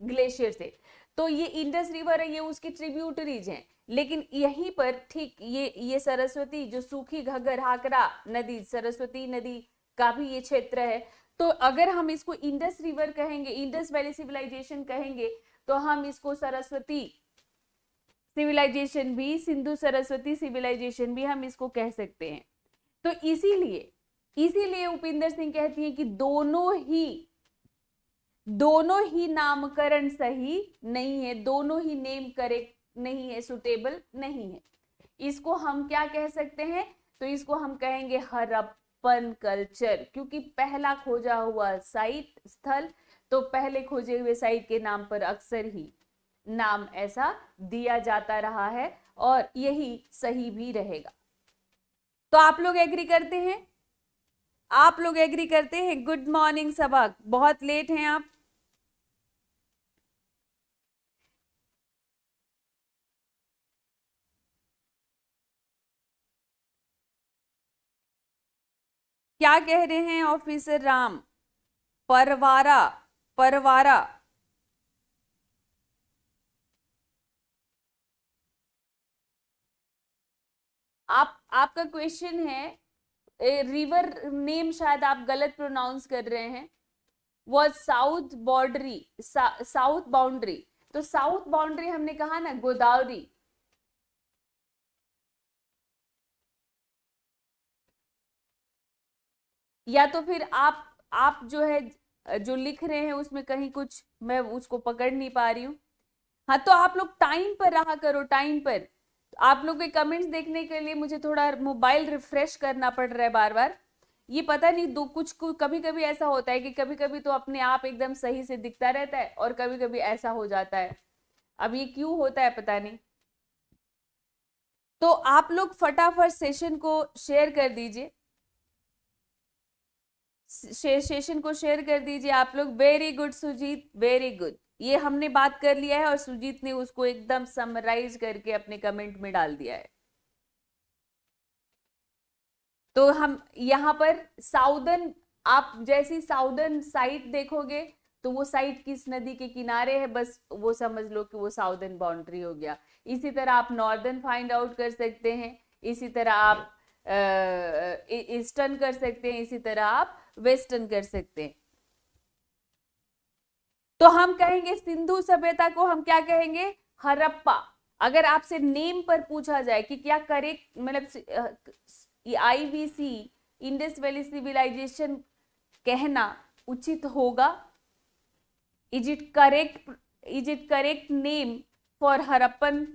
ग्लेशियर से तो ये इंडस रिवर है ये उसकी ट्रिब्यूटरीज हैं लेकिन यहीं पर ठीक ये ये सरस्वती जो सूखी घगर हाकरा नदी सरस्वती नदी का भी ये क्षेत्र है तो अगर हम इसको इंडस रिवर कहेंगे इंडस वैली सिविलाइजेशन कहेंगे तो हम इसको सरस्वती सिविलाइजेशन भी सिंधु सरस्वती सिविलाइजेशन भी हम इसको कह सकते हैं तो इसीलिए इसीलिए उपिंदर सिंह कहती हैं कि दोनों ही दोनों ही नामकरण सही नहीं है दोनों ही नेम करेक्ट नहीं है सुटेबल नहीं है इसको हम क्या कह सकते हैं तो इसको हम कहेंगे हरप ओपन कल्चर क्योंकि पहला खोजा हुआ साइट स्थल तो पहले खोजे हुए साइट के नाम पर अक्सर ही नाम ऐसा दिया जाता रहा है और यही सही भी रहेगा तो आप लोग एग्री करते हैं आप लोग एग्री करते हैं गुड मॉर्निंग सबक बहुत लेट हैं आप क्या कह रहे हैं ऑफिसर राम परवारा परवारा आप आपका क्वेश्चन है रिवर नेम शायद आप गलत प्रोनाउंस कर रहे हैं वो साउथ बॉर्डरी साउथ बाउंड्री तो साउथ बाउंड्री हमने कहा ना गोदावरी या तो फिर आप आप जो है जो लिख रहे हैं उसमें कहीं कुछ मैं उसको पकड़ नहीं पा रही हूँ हाँ तो आप लोग टाइम पर रहा करो टाइम पर आप लोग के कमेंट्स देखने के लिए मुझे थोड़ा मोबाइल रिफ्रेश करना पड़ रहा है बार बार ये पता नहीं दो कुछ कभी कभी ऐसा होता है कि कभी कभी तो अपने आप एकदम सही से दिखता रहता है और कभी कभी ऐसा हो जाता है अब ये क्यों होता है पता नहीं तो आप लोग फटाफट सेशन को शेयर कर दीजिए सेशन को शेयर कर दीजिए आप लोग very good Sujeet very good ये हमने बात कर लिया है और सुजीत ने उसको एकदम समराइज करके अपने कमेंट में डाल दिया है तो हम यहाँ पर साउदर्न आप जैसी साउदर्न साइट देखोगे तो वो साइट किस नदी के किनारे है बस वो समझ लो कि वो साउदर्न बाउंड्री हो गया इसी तरह आप नॉर्दर्न फाइंड आउट कर सकते हैं इसी तरह आप ईस्टर्न कर सकते हैं इसी तरह आप वेस्टर्न कर सकते हैं तो हम कहेंगे सिंधु सभ्यता को हम क्या कहेंगे हरप्पा अगर आपसे नेम पर पूछा जाए कि क्या करेक्ट मतलब आईवीसी इंडस वैली सिविलाइजेशन कहना उचित होगा is it correct is it correct name for Harappan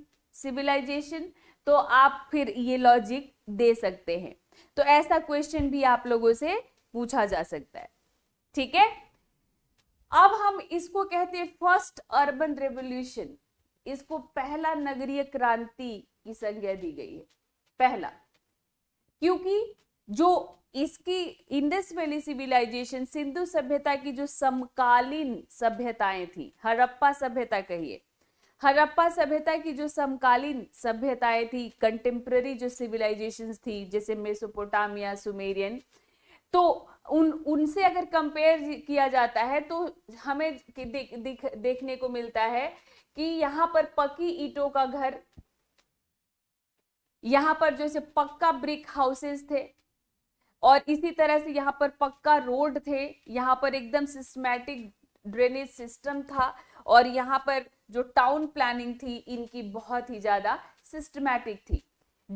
civilisation तो आप फिर ये लॉजिक दे सकते हैं तो ऐसा क्वेश्चन भी आप लोगों से पूछा जा सकता है ठीक है अब हम इसको कहते हैं फर्स्ट अर्बन रेवोल्यूशन इसको पहला नगरीय क्रांति की संज्ञा दी गई है पहला क्योंकि जो इसकी इंडस वैली सिविलाइजेशन सिंधु सभ्यता की जो समकालीन सभ्यताएं थी हरप्पा सभ्यता कहिए हरप्पा सभ्यता की जो समकालीन सभ्यताएं थी कंटेम्प्ररी जो सिविलाइजेशंस थी जैसे मेसोपोटामिया सुमेरियन तो उन उनसे अगर कंपेयर किया जाता है तो हमें दे, देख, देखने को मिलता है कि यहाँ पर पक्की ईटों का घर यहाँ पर जो पक्का ब्रिक हाउसेस थे और इसी तरह से यहाँ पर पक्का रोड थे यहाँ पर एकदम सिस्टमैटिक ड्रेनेज सिस्टम था और यहाँ पर जो टाउन प्लानिंग थी इनकी बहुत ही ज़्यादा सिस्टमैटिक थी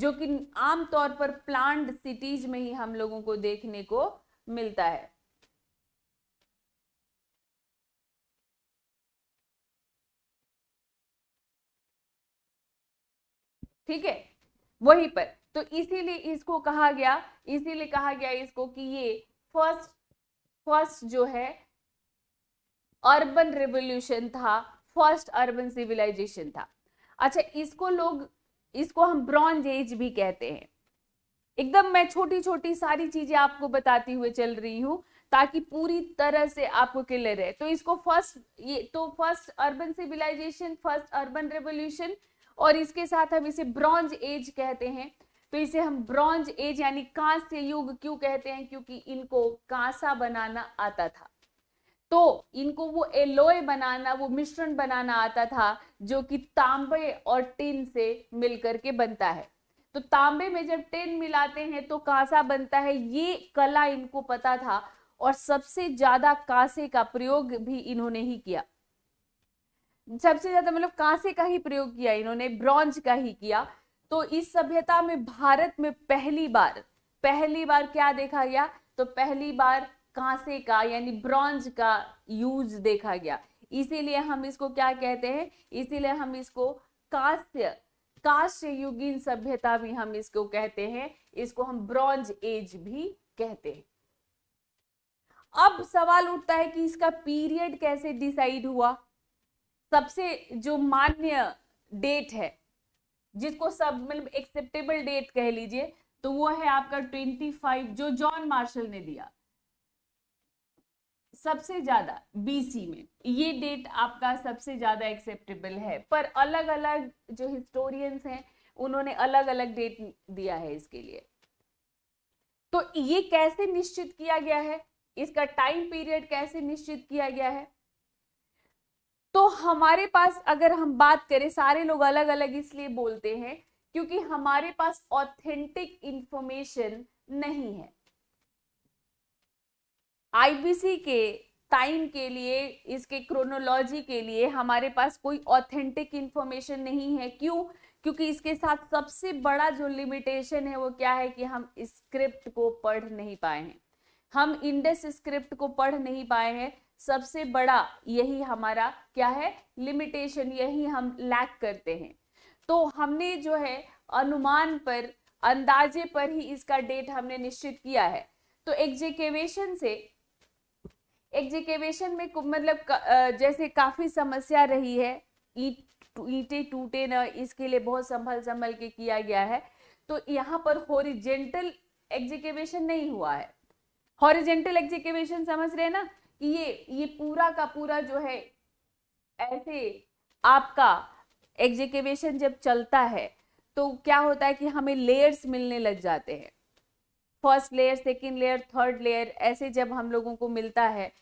जो कि आमतौर पर प्लांट सिटीज में ही हम लोगों को देखने को मिलता है ठीक है वहीं पर तो इसीलिए इसको कहा गया इसीलिए कहा गया इसको कि ये फर्स्ट फर्स्ट जो है अर्बन रेवोल्यूशन था फर्स्ट अर्बन सिविलाइजेशन था अच्छा इसको लोग इसको हम ब्रॉन्ज एज भी कहते हैं एकदम मैं छोटी छोटी सारी चीजें आपको बताती हुए चल रही हूँ ताकि पूरी तरह से आपको क्लियर है तो इसको फर्स्ट ये तो first urban civilisation first urban revolution और इसके साथ हम इसे ब्रॉन्ज एज कहते हैं तो इसे हम ब्रॉन्ज एज यानी कांस्य युग क्यों कहते हैं क्योंकि इनको कांसा बनाना आता था तो इनको वो एलोए बनाना वो मिश्रण बनाना आता था जो कि तांबे और टिन से मिलकर के बनता है तो तांबे में जब टिन मिलाते हैं तो कांसा बनता है ये कला इनको पता था और सबसे ज्यादा कांसे का प्रयोग भी इन्होंने ही किया सबसे ज्यादा मतलब कांसे का ही प्रयोग किया इन्होंने ब्रॉन्ज का ही किया तो इस सभ्यता में भारत में पहली बार पहली बार क्या देखा गया तो पहली बार कांसे का यानी ब्रॉन्ज का यूज देखा गया इसीलिए हम इसको क्या कहते हैं इसीलिए हम इसको कांस्य कांस्य युगीन सभ्यता भी हम इसको कहते हैं इसको हम ब्रॉन्ज एज भी कहते हैं अब सवाल उठता है कि इसका पीरियड कैसे डिसाइड हुआ सबसे जो मान्य डेट है जिसको सब मतलब एक्सेप्टेबल डेट कह लीजिए तो वो है आपका 25 जो जॉन मार्शल ने दिया सबसे ज़्यादा बीसी में ये डेट आपका सबसे ज़्यादा एक्सेप्टेबल है पर अलग अलग जो हिस्टोरियंस हैं उन्होंने अलग अलग डेट दिया है इसके लिए तो ये कैसे निश्चित किया गया है इसका टाइम पीरियड कैसे निश्चित किया गया है तो हमारे पास अगर हम बात करें सारे लोग अलग अलग इसलिए बोलते हैं क्योंकि हमारे पास ऑथेंटिक इंफॉर्मेशन नहीं है आईबीसी के टाइम के लिए इसके क्रोनोलॉजी के लिए हमारे पास कोई ऑथेंटिक इन्फॉर्मेशन नहीं है क्यों क्योंकि इसके साथ सबसे बड़ा जो लिमिटेशन है वो क्या है कि हम स्क्रिप्ट को पढ़ नहीं पाए हैं हम इंडेस स्क्रिप्ट को पढ़ नहीं पाए हैं सबसे बड़ा यही हमारा क्या है लिमिटेशन यही हम लैक करते हैं तो हमने जो है अनुमान पर अंदाजे पर ही इसका डेट हमने निश्चित किया है तो एग्जीक्यूशन से एग्जीक्यूशन में मतलब जैसे काफ़ी समस्या रही है ईट ईटे टूटे ना इसके लिए बहुत संभल संभल के किया गया है तो यहाँ पर होरिजेंटल एग्जीक्यूशन नहीं हुआ है हॉरिजेंटल एग्जीक्यूशन समझ रहे ना कि ये ये पूरा का पूरा जो है ऐसे आपका एग्जीक्यूशन जब चलता है तो क्या होता है कि हमें लेयर्स मिलने लग जाते हैं first layer second layer third layer ऐसे जब हम लोगों को मिलता है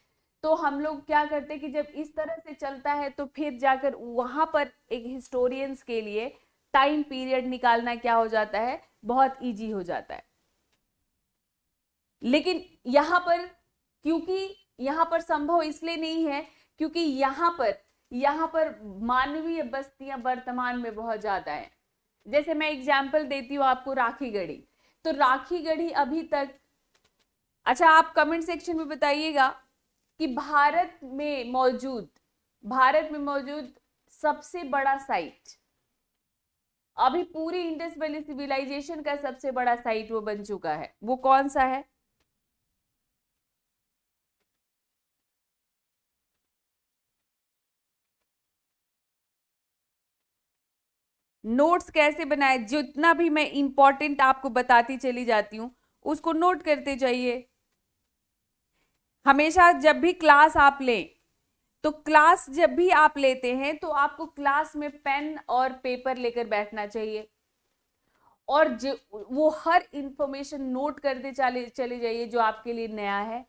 तो हम लोग क्या करते कि जब इस तरह से चलता है तो फिर जाकर वहां पर एक हिस्टोरियंस के लिए टाइम पीरियड निकालना क्या हो जाता है बहुत इजी हो जाता है लेकिन यहां पर क्योंकि यहां पर संभव इसलिए नहीं है क्योंकि यहां पर यहां पर मानवीय बस्तियां वर्तमान में बहुत ज़्यादा है जैसे मैं एग्जाम्पल देती हूँ आपको राखी गढ़ी तो राखी गढ़ी अभी तक अच्छा आप कमेंट सेक्शन में बताइएगा कि भारत में मौजूद भारत में मौजूद सबसे बड़ा साइट अभी पूरी इंडस वैली सिविलाइजेशन का सबसे बड़ा साइट वो बन चुका है वो कौन सा है नोट्स कैसे बनाए जितना भी मैं इंपॉर्टेंट आपको बताती चली जाती हूं उसको नोट करते जाइए हमेशा जब भी क्लास आप लें तो क्लास जब भी आप लेते हैं तो आपको क्लास में पेन और पेपर लेकर बैठना चाहिए और जो वो हर इंफॉर्मेशन नोट करते चले चले जाइए जो आपके लिए नया है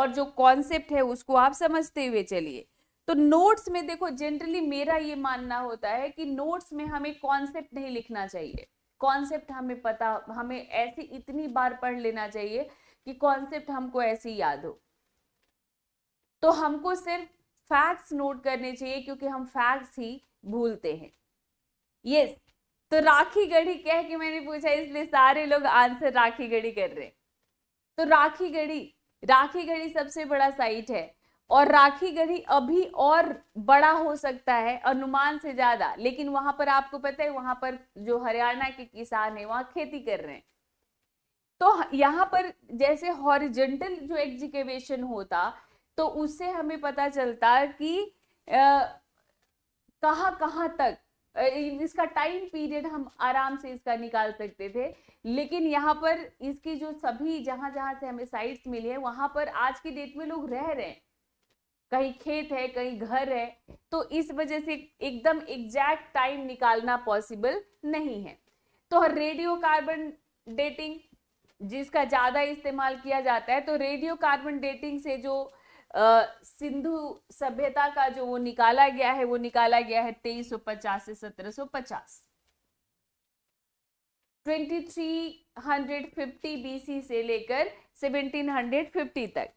और जो कॉन्सेप्ट है उसको आप समझते हुए चलिए तो नोट्स में देखो जनरली मेरा ये मानना होता है कि नोट्स में हमें कॉन्सेप्ट नहीं लिखना चाहिए कॉन्सेप्ट हमें पता हमें ऐसे इतनी बार पढ़ लेना चाहिए कि कॉन्सेप्ट हमको ऐसे याद हो तो हमको सिर्फ फैक्ट्स नोट करने चाहिए क्योंकि हम फैक्ट्स ही भूलते हैं यस yes, तो राखी गढ़ी कह के मैंने पूछा इसलिए सारे लोग आंसर राखी गढ़ी कर रहे हैं तो राखी गढ़ी राखी गढ़ी सबसे बड़ा साइट है और राखी गढ़ी अभी और बड़ा हो सकता है अनुमान से ज्यादा लेकिन वहां पर आपको पता है वहां पर जो हरियाणा के किसान है वहां खेती कर रहे हैं तो यहाँ पर जैसे हॉरिजेंटल जो एग्जीकेवेशन होता तो उससे हमें पता चलता कि कहाँ कहाँ तक इसका टाइम पीरियड हम आराम से इसका निकाल सकते थे लेकिन यहाँ पर इसकी जो सभी जहाँ जहाँ से हमें साइट्स मिली है वहाँ पर आज की डेट में लोग रह रहे हैं कहीं खेत है कहीं घर है तो इस वजह से एकदम एग्जैक्ट टाइम निकालना पॉसिबल नहीं है तो रेडियो कार्बन डेटिंग जिसका ज़्यादा इस्तेमाल किया जाता है तो रेडियो कार्बन डेटिंग से जो सिंधु सभ्यता का जो वो निकाला गया है वो निकाला गया है 2350 से 1750 2350 बीसी से लेकर 1750 तक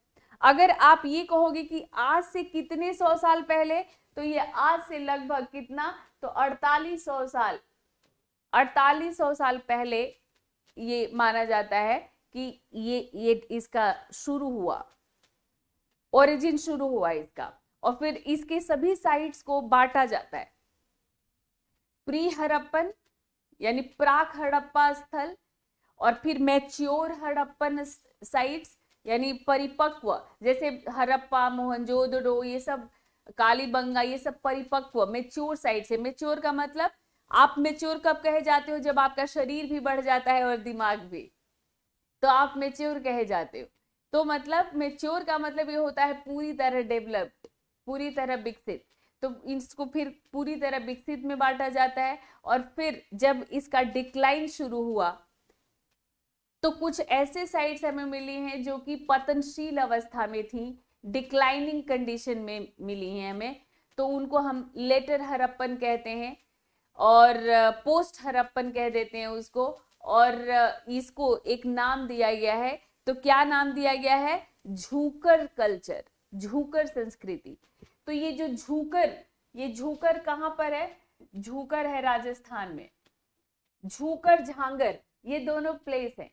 अगर आप ये कहोगे कि आज से कितने सौ साल पहले तो ये आज से लगभग कितना तो 4800 साल 4800 साल पहले ये माना जाता है कि ये ये इसका शुरू हुआ ओरिजिन शुरू हुआ इसका और फिर इसके सभी साइट्स को बांटा जाता है प्री हड़प्पन यानी प्राक हड़प्पा स्थल और फिर मैच्योर हड़प्पन साइट्स यानी परिपक्व जैसे हड़प्पा मोहनजोदड़ो ये सब कालीबंगा ये सब परिपक्व मेच्योर साइट्स है मेच्योर का मतलब आप मेच्योर कब कहे जाते हो जब आपका शरीर भी बढ़ जाता है और दिमाग भी तो आप मेच्योर कहे जाते हो तो मतलब मेच्योर का मतलब ये होता है पूरी तरह डेवलप्ड पूरी तरह विकसित तो इसको फिर पूरी तरह विकसित में बांटा जाता है और फिर जब इसका डिक्लाइन शुरू हुआ तो कुछ ऐसे साइट्स हमें मिली हैं जो कि पतनशील अवस्था में थी डिक्लाइनिंग कंडीशन में मिली हैं हमें तो उनको हम लेटर हरप्पन कहते हैं और पोस्ट हरप्पन कह देते हैं उसको और इसको एक नाम दिया गया है तो क्या नाम दिया गया है झूकर कल्चर झूकर संस्कृति तो ये जो झूकर ये झूकर कहाँ पर है झूकर है राजस्थान में झूकर झांगर ये दोनों प्लेस हैं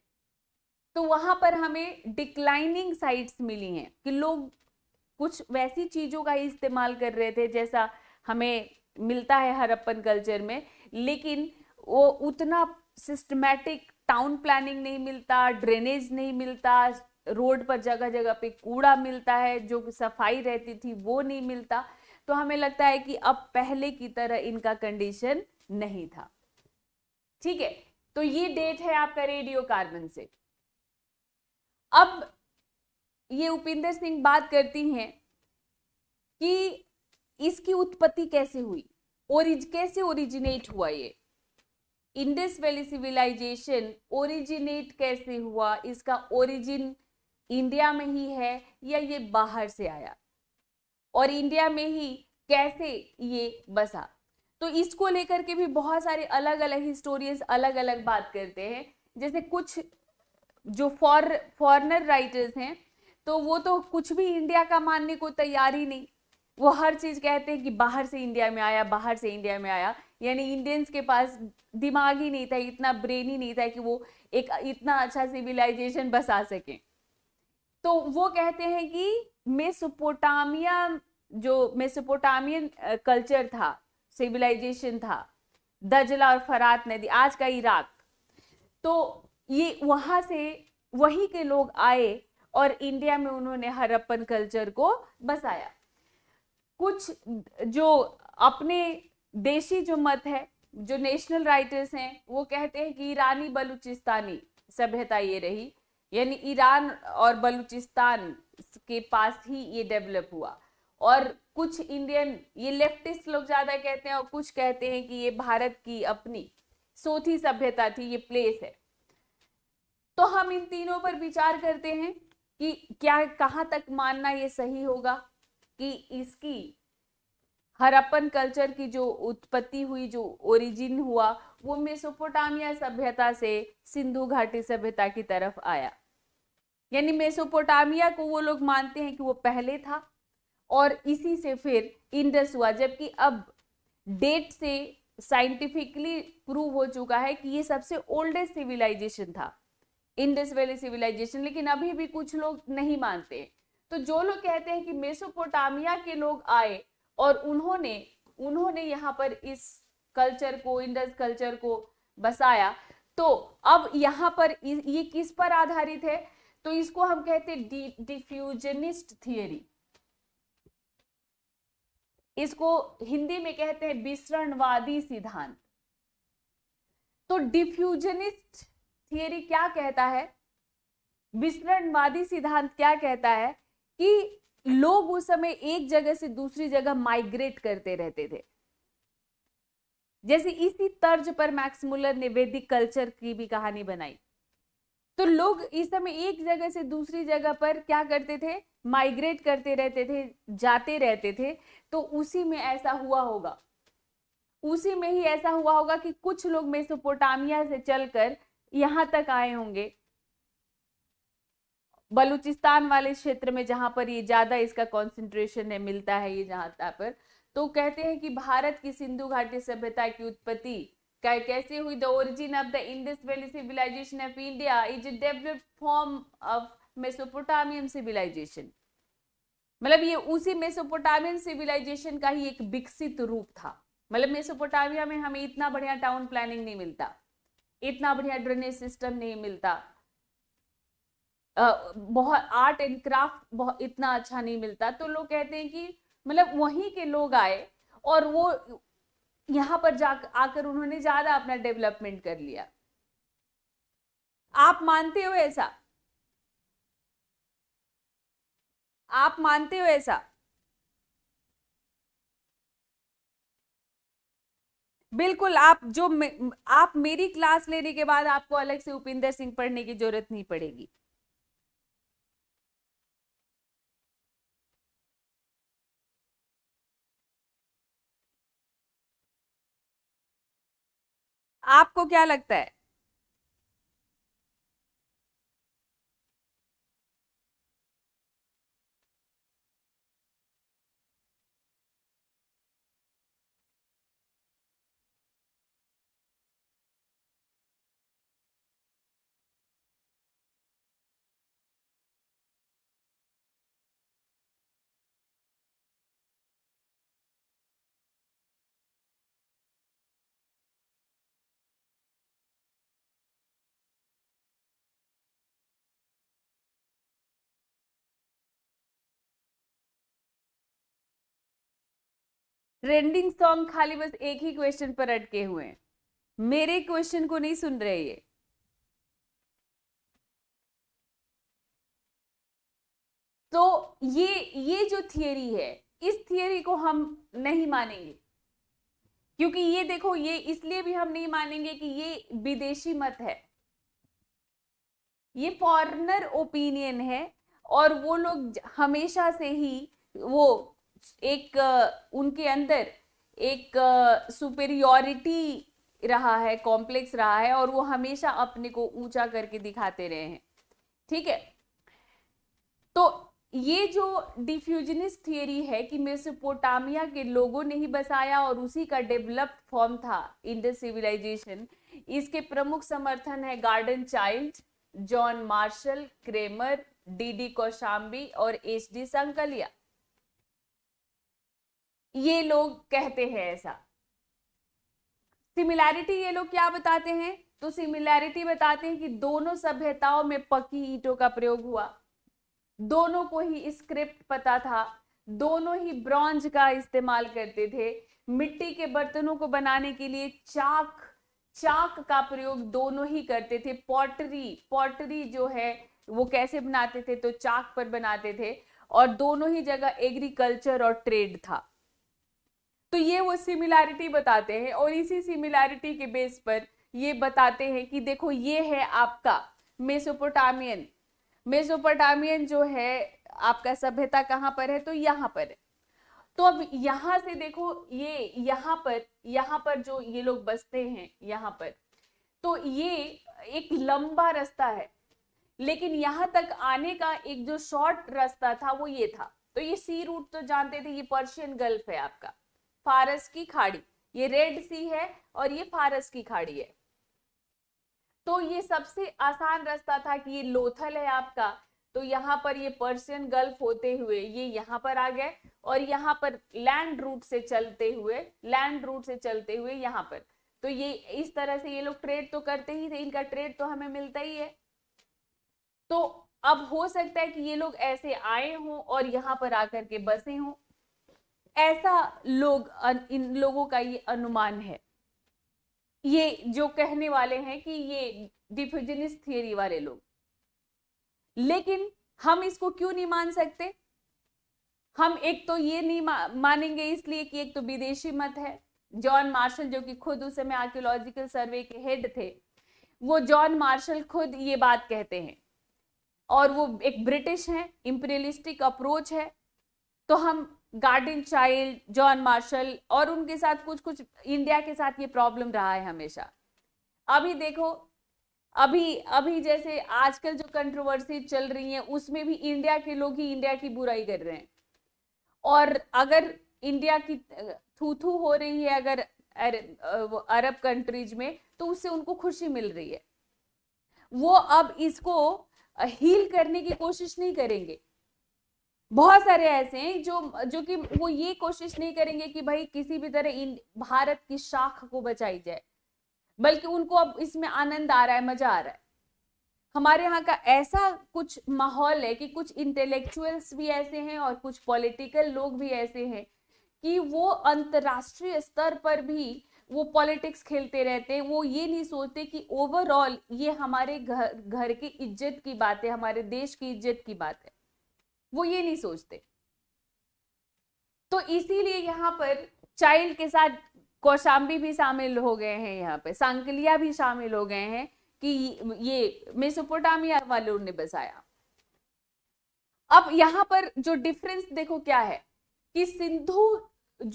तो वहां पर हमें डिक्लाइनिंग साइट्स मिली हैं कि लोग कुछ वैसी चीजों का ही इस्तेमाल कर रहे थे जैसा हमें मिलता है हरप्पन कल्चर में लेकिन वो उतना सिस्टमेटिक टाउन प्लानिंग नहीं मिलता ड्रेनेज नहीं मिलता रोड पर जगह जगह पे कूड़ा मिलता है जो सफाई रहती थी वो नहीं मिलता तो हमें लगता है कि अब पहले की तरह इनका कंडीशन नहीं था ठीक है तो ये डेट है आपका रेडियो कार्बन से अब ये उपेंद्र सिंह बात करती हैं कि इसकी उत्पत्ति कैसे हुई ओरिज कैसे ओरिजिनेट हुआ ये इंडस वैली सिविलाइजेशन ओरिजिनेट कैसे हुआ इसका ओरिजिन इंडिया में ही है या ये बाहर से आया और इंडिया में ही कैसे ये बसा तो इसको लेकर के भी बहुत सारे अलग अलग हिस्टोरियंस अलग अलग बात करते हैं जैसे कुछ जो फॉर फॉरनर राइटर्स हैं तो वो तो कुछ भी इंडिया का मानने को तैयार ही नहीं वो हर चीज़ कहते हैं कि बाहर से इंडिया में आया बाहर से इंडिया में आया यानी इंडियंस के पास दिमाग ही नहीं था इतना ब्रेन ही नहीं था कि वो एक इतना अच्छा सिविलाइजेशन बसा सकें तो वो कहते हैं कि मेसोपोटामिया जो मेसोपोटामियन कल्चर था सिविलाइजेशन था दजला और फरात नदी आज का इराक तो ये वहाँ से वहीं के लोग आए और इंडिया में उन्होंने हरप्पन कल्चर को बसाया कुछ जो अपने देशी जो मत है जो नेशनल राइटर्स हैं वो कहते हैं कि ईरानी बलूचिस्तानी सभ्यता ये रही यानी ईरान और बलूचिस्तान के पास ही ये डेवलप हुआ और कुछ इंडियन ये लेफ्टिस्ट लोग ज़्यादा कहते हैं और कुछ कहते हैं कि ये भारत की अपनी सोथी सभ्यता थी ये प्लेस है तो हम इन तीनों पर विचार करते हैं कि क्या कहाँ तक मानना ये सही होगा कि इसकी हरप्पन कल्चर की जो उत्पत्ति हुई जो ओरिजिन हुआ वो मेसोपोटामिया सभ्यता से सिंधु घाटी सभ्यता की तरफ आया यानी मेसोपोटामिया को वो लोग मानते हैं कि वो पहले था और इसी से फिर इंडस हुआ जबकि अब डेट से साइंटिफिकली प्रूव हो चुका है कि ये सबसे ओल्डेस्ट सिविलाइजेशन था इंडस वैली सिविलाइजेशन लेकिन अभी भी कुछ लोग नहीं मानते हैं तो जो लोग कहते हैं कि मेसोपोटामिया के लोग आए और उन्होंने उन्होंने यहाँ पर इस कल्चर को इंडस कल्चर को बसाया तो अब यहाँ पर ये किस पर आधारित है तो इसको हम कहते हैं डिफ्यूजनिस्ट थियरी इसको हिंदी में कहते हैं विसरणवादी सिद्धांत तो डिफ्यूजनिस्ट थियरी क्या कहता है विसरणवादी सिद्धांत क्या कहता है कि लोग उस समय एक जगह से दूसरी जगह माइग्रेट करते रहते थे जैसे इसी तर्ज पर मैक्समुलर ने वैदिक कल्चर की भी कहानी बनाई तो लोग इस समय एक जगह से दूसरी जगह पर क्या करते थे माइग्रेट करते रहते थे जाते रहते थे तो उसी में ऐसा हुआ होगा उसी में ही ऐसा हुआ होगा कि कुछ लोग मेसोपोटामिया से चलकर यहाँ तक आए होंगे बलूचिस्तान वाले क्षेत्र में जहाँ पर ये ज़्यादा इसका कॉन्सेंट्रेशन है मिलता है ये जहाँ पर तो कहते हैं कि भारत की सिंधु घाटी सभ्यता की उत्पत्ति क्या कैसे हुई the origin of the Indus valley civilisation of India is developed form of Mesopotamian civilisation मतलब ये उसी मेसोपोटामियन सिविलाइजेशन का ही एक विकसित रूप था मतलब मेसोपोटामिया में हमें इतना बढ़िया टाउन प्लानिंग नहीं मिलता इतना बढ़िया ड्रेनेज सिस्टम नहीं मिलता बहुत आर्ट एंड क्राफ्ट बहुत इतना अच्छा नहीं मिलता तो लोग कहते हैं कि मतलब वहीं के लोग आए और वो यहाँ पर जा आकर उन्होंने ज़्यादा अपना डेवलपमेंट कर लिया आप मानते हो ऐसा आप मानते हो ऐसा बिल्कुल आप जो आप मेरी क्लास लेने के बाद आपको अलग से उपिंदर सिंह पढ़ने की जरूरत नहीं पड़ेगी आपको क्या लगता है ट्रेंडिंग सॉन्ग खाली बस एक ही क्वेश्चन पर अटके हुए हैं मेरे क्वेश्चन को नहीं सुन रहे ये तो ये ये जो थियोरी है इस थियोरी को हम नहीं मानेंगे क्योंकि ये देखो ये इसलिए भी हम नहीं मानेंगे कि ये विदेशी मत है ये फॉरनर ओपिनियन है और वो लोग हमेशा से ही वो एक उनके अंदर एक सुपेरियोरिटी रहा है कॉम्प्लेक्स रहा है और वो हमेशा अपने को ऊंचा करके दिखाते रहे हैं ठीक है तो ये जो डिफ्यूजनिस थियरी है कि मेसोपोटामिया के लोगों ने ही बसाया और उसी का डेवलप्ड फॉर्म था इंडस सिविलाइजेशन इसके प्रमुख समर्थन है Gordon Childe John Marshall Kramer DD Kosambi और एच डी संकलिया ये लोग कहते हैं ऐसा सिमिलैरिटी ये लोग क्या बताते हैं तो सिमिलैरिटी बताते हैं कि दोनों सभ्यताओं में पकी ईटों का प्रयोग हुआ दोनों को ही स्क्रिप्ट पता था दोनों ही ब्रॉन्ज का इस्तेमाल करते थे मिट्टी के बर्तनों को बनाने के लिए चाक चाक का प्रयोग दोनों ही करते थे पॉटरी पॉटरी जो है वो कैसे बनाते थे तो चाक पर बनाते थे और दोनों ही जगह एग्रीकल्चर और ट्रेड था तो ये वो सिमिलैरिटी बताते हैं और इसी सिमिलैरिटी के बेस पर ये बताते हैं कि देखो ये है आपका मेसोपोटामियन मेसोपोटामियन जो है आपका सभ्यता कहाँ पर है तो यहाँ पर है तो अब यहाँ से देखो ये यहाँ पर यहाँ पर जो ये लोग बसते हैं यहाँ पर तो ये एक लंबा रास्ता है लेकिन यहाँ तक आने का एक जो शॉर्ट रास्ता था वो ये था तो ये सी रूट तो जानते थे ये पर्शियन गल्फ है आपका फारस की खाड़ी ये रेड सी है और ये फारस की खाड़ी है तो ये सबसे आसान रास्ता था कि ये लोथल है आपका तो यहाँ पर ये पर्शियन गल्फ होते हुए ये यहाँ पर आ गए और यहाँ पर लैंड रूट से चलते हुए लैंड रूट से चलते हुए यहाँ पर तो ये इस तरह से ये लोग ट्रेड तो करते ही थे इनका ट्रेड तो हमें मिलता ही है तो अब हो सकता है कि ये लोग ऐसे आए हों और यहाँ पर आकर के बसे हों ऐसा लोग इन लोगों का ये अनुमान है ये जो कहने वाले हैं कि ये डिफ्यूजनिस्ट थियरी वाले लोग लेकिन हम इसको क्यों नहीं मान सकते हम एक तो ये नहीं मानेंगे इसलिए कि एक तो विदेशी मत है जॉन मार्शल जो कि खुद उस समय आर्कियोलॉजिकल सर्वे के हेड थे वो जॉन मार्शल खुद ये बात कहते हैं और वो एक ब्रिटिश हैं इम्पीरियलिस्टिक अप्रोच है तो हम गार्डन चाइल्ड जॉन मार्शल और उनके साथ कुछ कुछ इंडिया के साथ ये प्रॉब्लम रहा है हमेशा अभी देखो अभी अभी जैसे आजकल जो कंट्रोवर्सी चल रही है उसमें भी इंडिया के लोग ही इंडिया की बुराई कर रहे हैं और अगर इंडिया की थू थू हो रही है अगर अरब कंट्रीज में तो उससे उनको खुशी मिल रही है वो अब इसको हील करने की कोशिश नहीं करेंगे बहुत सारे ऐसे हैं जो जो कि वो ये कोशिश नहीं करेंगे कि भाई किसी भी तरह इन भारत की शाख को बचाई जाए बल्कि उनको अब इसमें आनंद आ रहा है मजा आ रहा है हमारे यहाँ का ऐसा कुछ माहौल है कि कुछ इंटेलेक्चुअल्स भी ऐसे हैं और कुछ पॉलिटिकल लोग भी ऐसे हैं कि वो अंतर्राष्ट्रीय स्तर पर भी वो पॉलिटिक्स खेलते रहते हैं वो ये नहीं सोचते कि ओवरऑल ये हमारे घर घर की इज्जत की बात है हमारे देश की इज्जत की बात है वो ये नहीं सोचते तो इसीलिए यहाँ पर चाइल्ड के साथ कौशाम्बी भी शामिल हो गए हैं यहाँ पे सांकलिया भी शामिल हो गए हैं कि ये मेसोपोटामिया वालों ने बसाया अब यहाँ पर जो डिफरेंस देखो क्या है कि सिंधु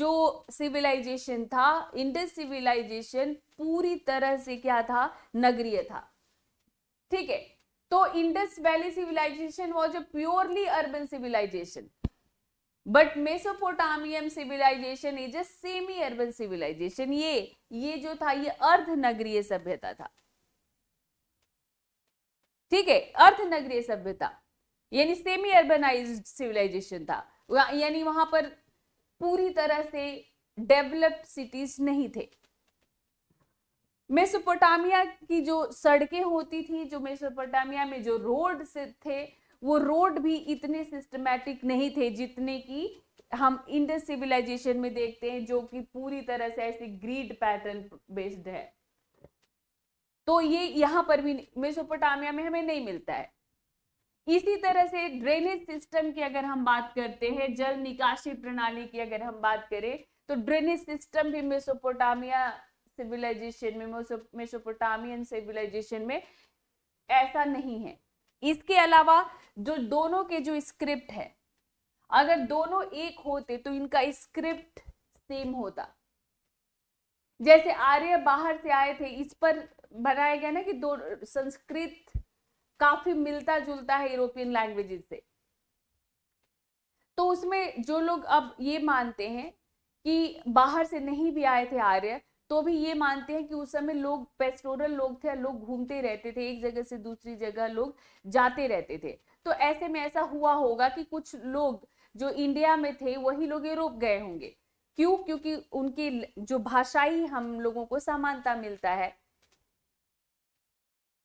जो सिविलाइजेशन था इंडस सिविलाइजेशन पूरी तरह से क्या था नगरीय था ठीक है तो Indus valley civilisation was a purely urban civilisation but Mesopotamian civilisation is a semi urban civilisation ये ये जो था ये अर्ध नगरीय सभ्यता था ठीक है अर्ध नगरीय सभ्यता यानी सेमी अर्बनाइज सिविलाइजेशन था यानी वहां पर पूरी तरह से डेवलप्ड सिटीज नहीं थे मेसोपोटामिया की जो सड़कें होती थी जो मेसोपोटामिया में जो रोड से थे वो रोड भी इतने सिस्टमैटिक नहीं थे जितने की हम इंडस सिविलाइजेशन में देखते हैं जो कि पूरी तरह से ऐसे ग्रीड पैटर्न बेस्ड है तो ये यहाँ पर भी मेसोपोटामिया में हमें नहीं मिलता है इसी तरह से ड्रेनेज सिस्टम की अगर हम बात करते हैं जल निकासी प्रणाली की अगर हम बात करें तो ड्रेनेज सिस्टम भी मेसोपोटामिया सिविलाइजेशन में मेसोपोटामियन सिविलाइजेशन में ऐसा नहीं है इसके अलावा जो दोनों के जो स्क्रिप्ट है अगर दोनों एक होते तो इनका स्क्रिप्ट सेम होता जैसे आर्य बाहर से आए थे इस पर बनाया गया ना कि दो संस्कृत काफी मिलता जुलता है यूरोपियन लैंग्वेजेस से तो उसमें जो लोग अब ये मानते हैं कि बाहर से नहीं भी आए थे आर्य तो भी ये मानते हैं कि उस समय लोग पेस्टोरल लोग थे लोग घूमते रहते थे एक जगह से दूसरी जगह लोग जाते रहते थे तो ऐसे में ऐसा हुआ होगा कि कुछ लोग जो इंडिया में थे वही लोग यूरोप गए होंगे क्यों क्योंकि उनकी जो भाषाई हम लोगों को समानता मिलता है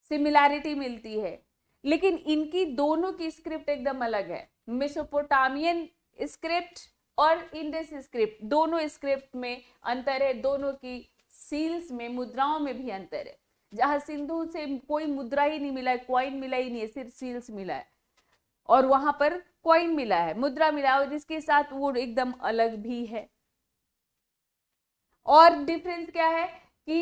सिमिलैरिटी मिलती है लेकिन इनकी दोनों की स्क्रिप्ट एकदम अलग है मिसोपोटामियन स्क्रिप्ट और इंडस स्क्रिप्ट दोनों स्क्रिप्ट में अंतर है दोनों की सील्स में मुद्राओं में भी अंतर है जहाँ सिंधु से कोई मुद्रा ही नहीं मिला है क्वाइन मिला ही नहीं है सिर्फ सील्स मिला है और वहाँ पर क्वाइन मिला है मुद्रा मिला है जिसके साथ वो एकदम अलग भी है और डिफरेंस क्या है कि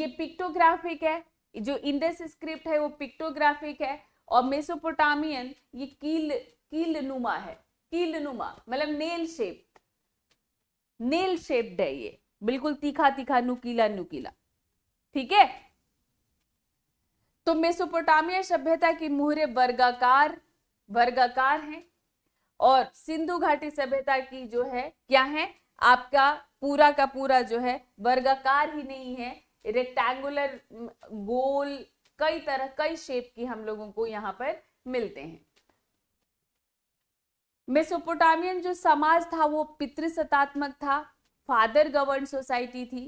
ये पिक्टोग्राफिक है जो इंडस स्क्रिप्ट है वो पिक्टोग्राफिक है और मेसोपोटामियन ये कील कील नुमा है कीलनुमा मतलब नेल शेप्ड नेल शेप्ड है ये बिल्कुल तीखा तीखा नुकीला नुकीला ठीक है तो मेसोपोटामिया सभ्यता की मुहरे वर्गाकार वर्गाकार हैं और सिंधु घाटी सभ्यता की जो है क्या है आपका पूरा का पूरा जो है वर्गाकार ही नहीं है रेक्टेंगुलर गोल कई तरह कई शेप की हम लोगों को यहाँ पर मिलते हैं मेसोपोटामियन जो समाज था वो पितृसत्तात्मक था फादर गवर्न सोसाइटी थी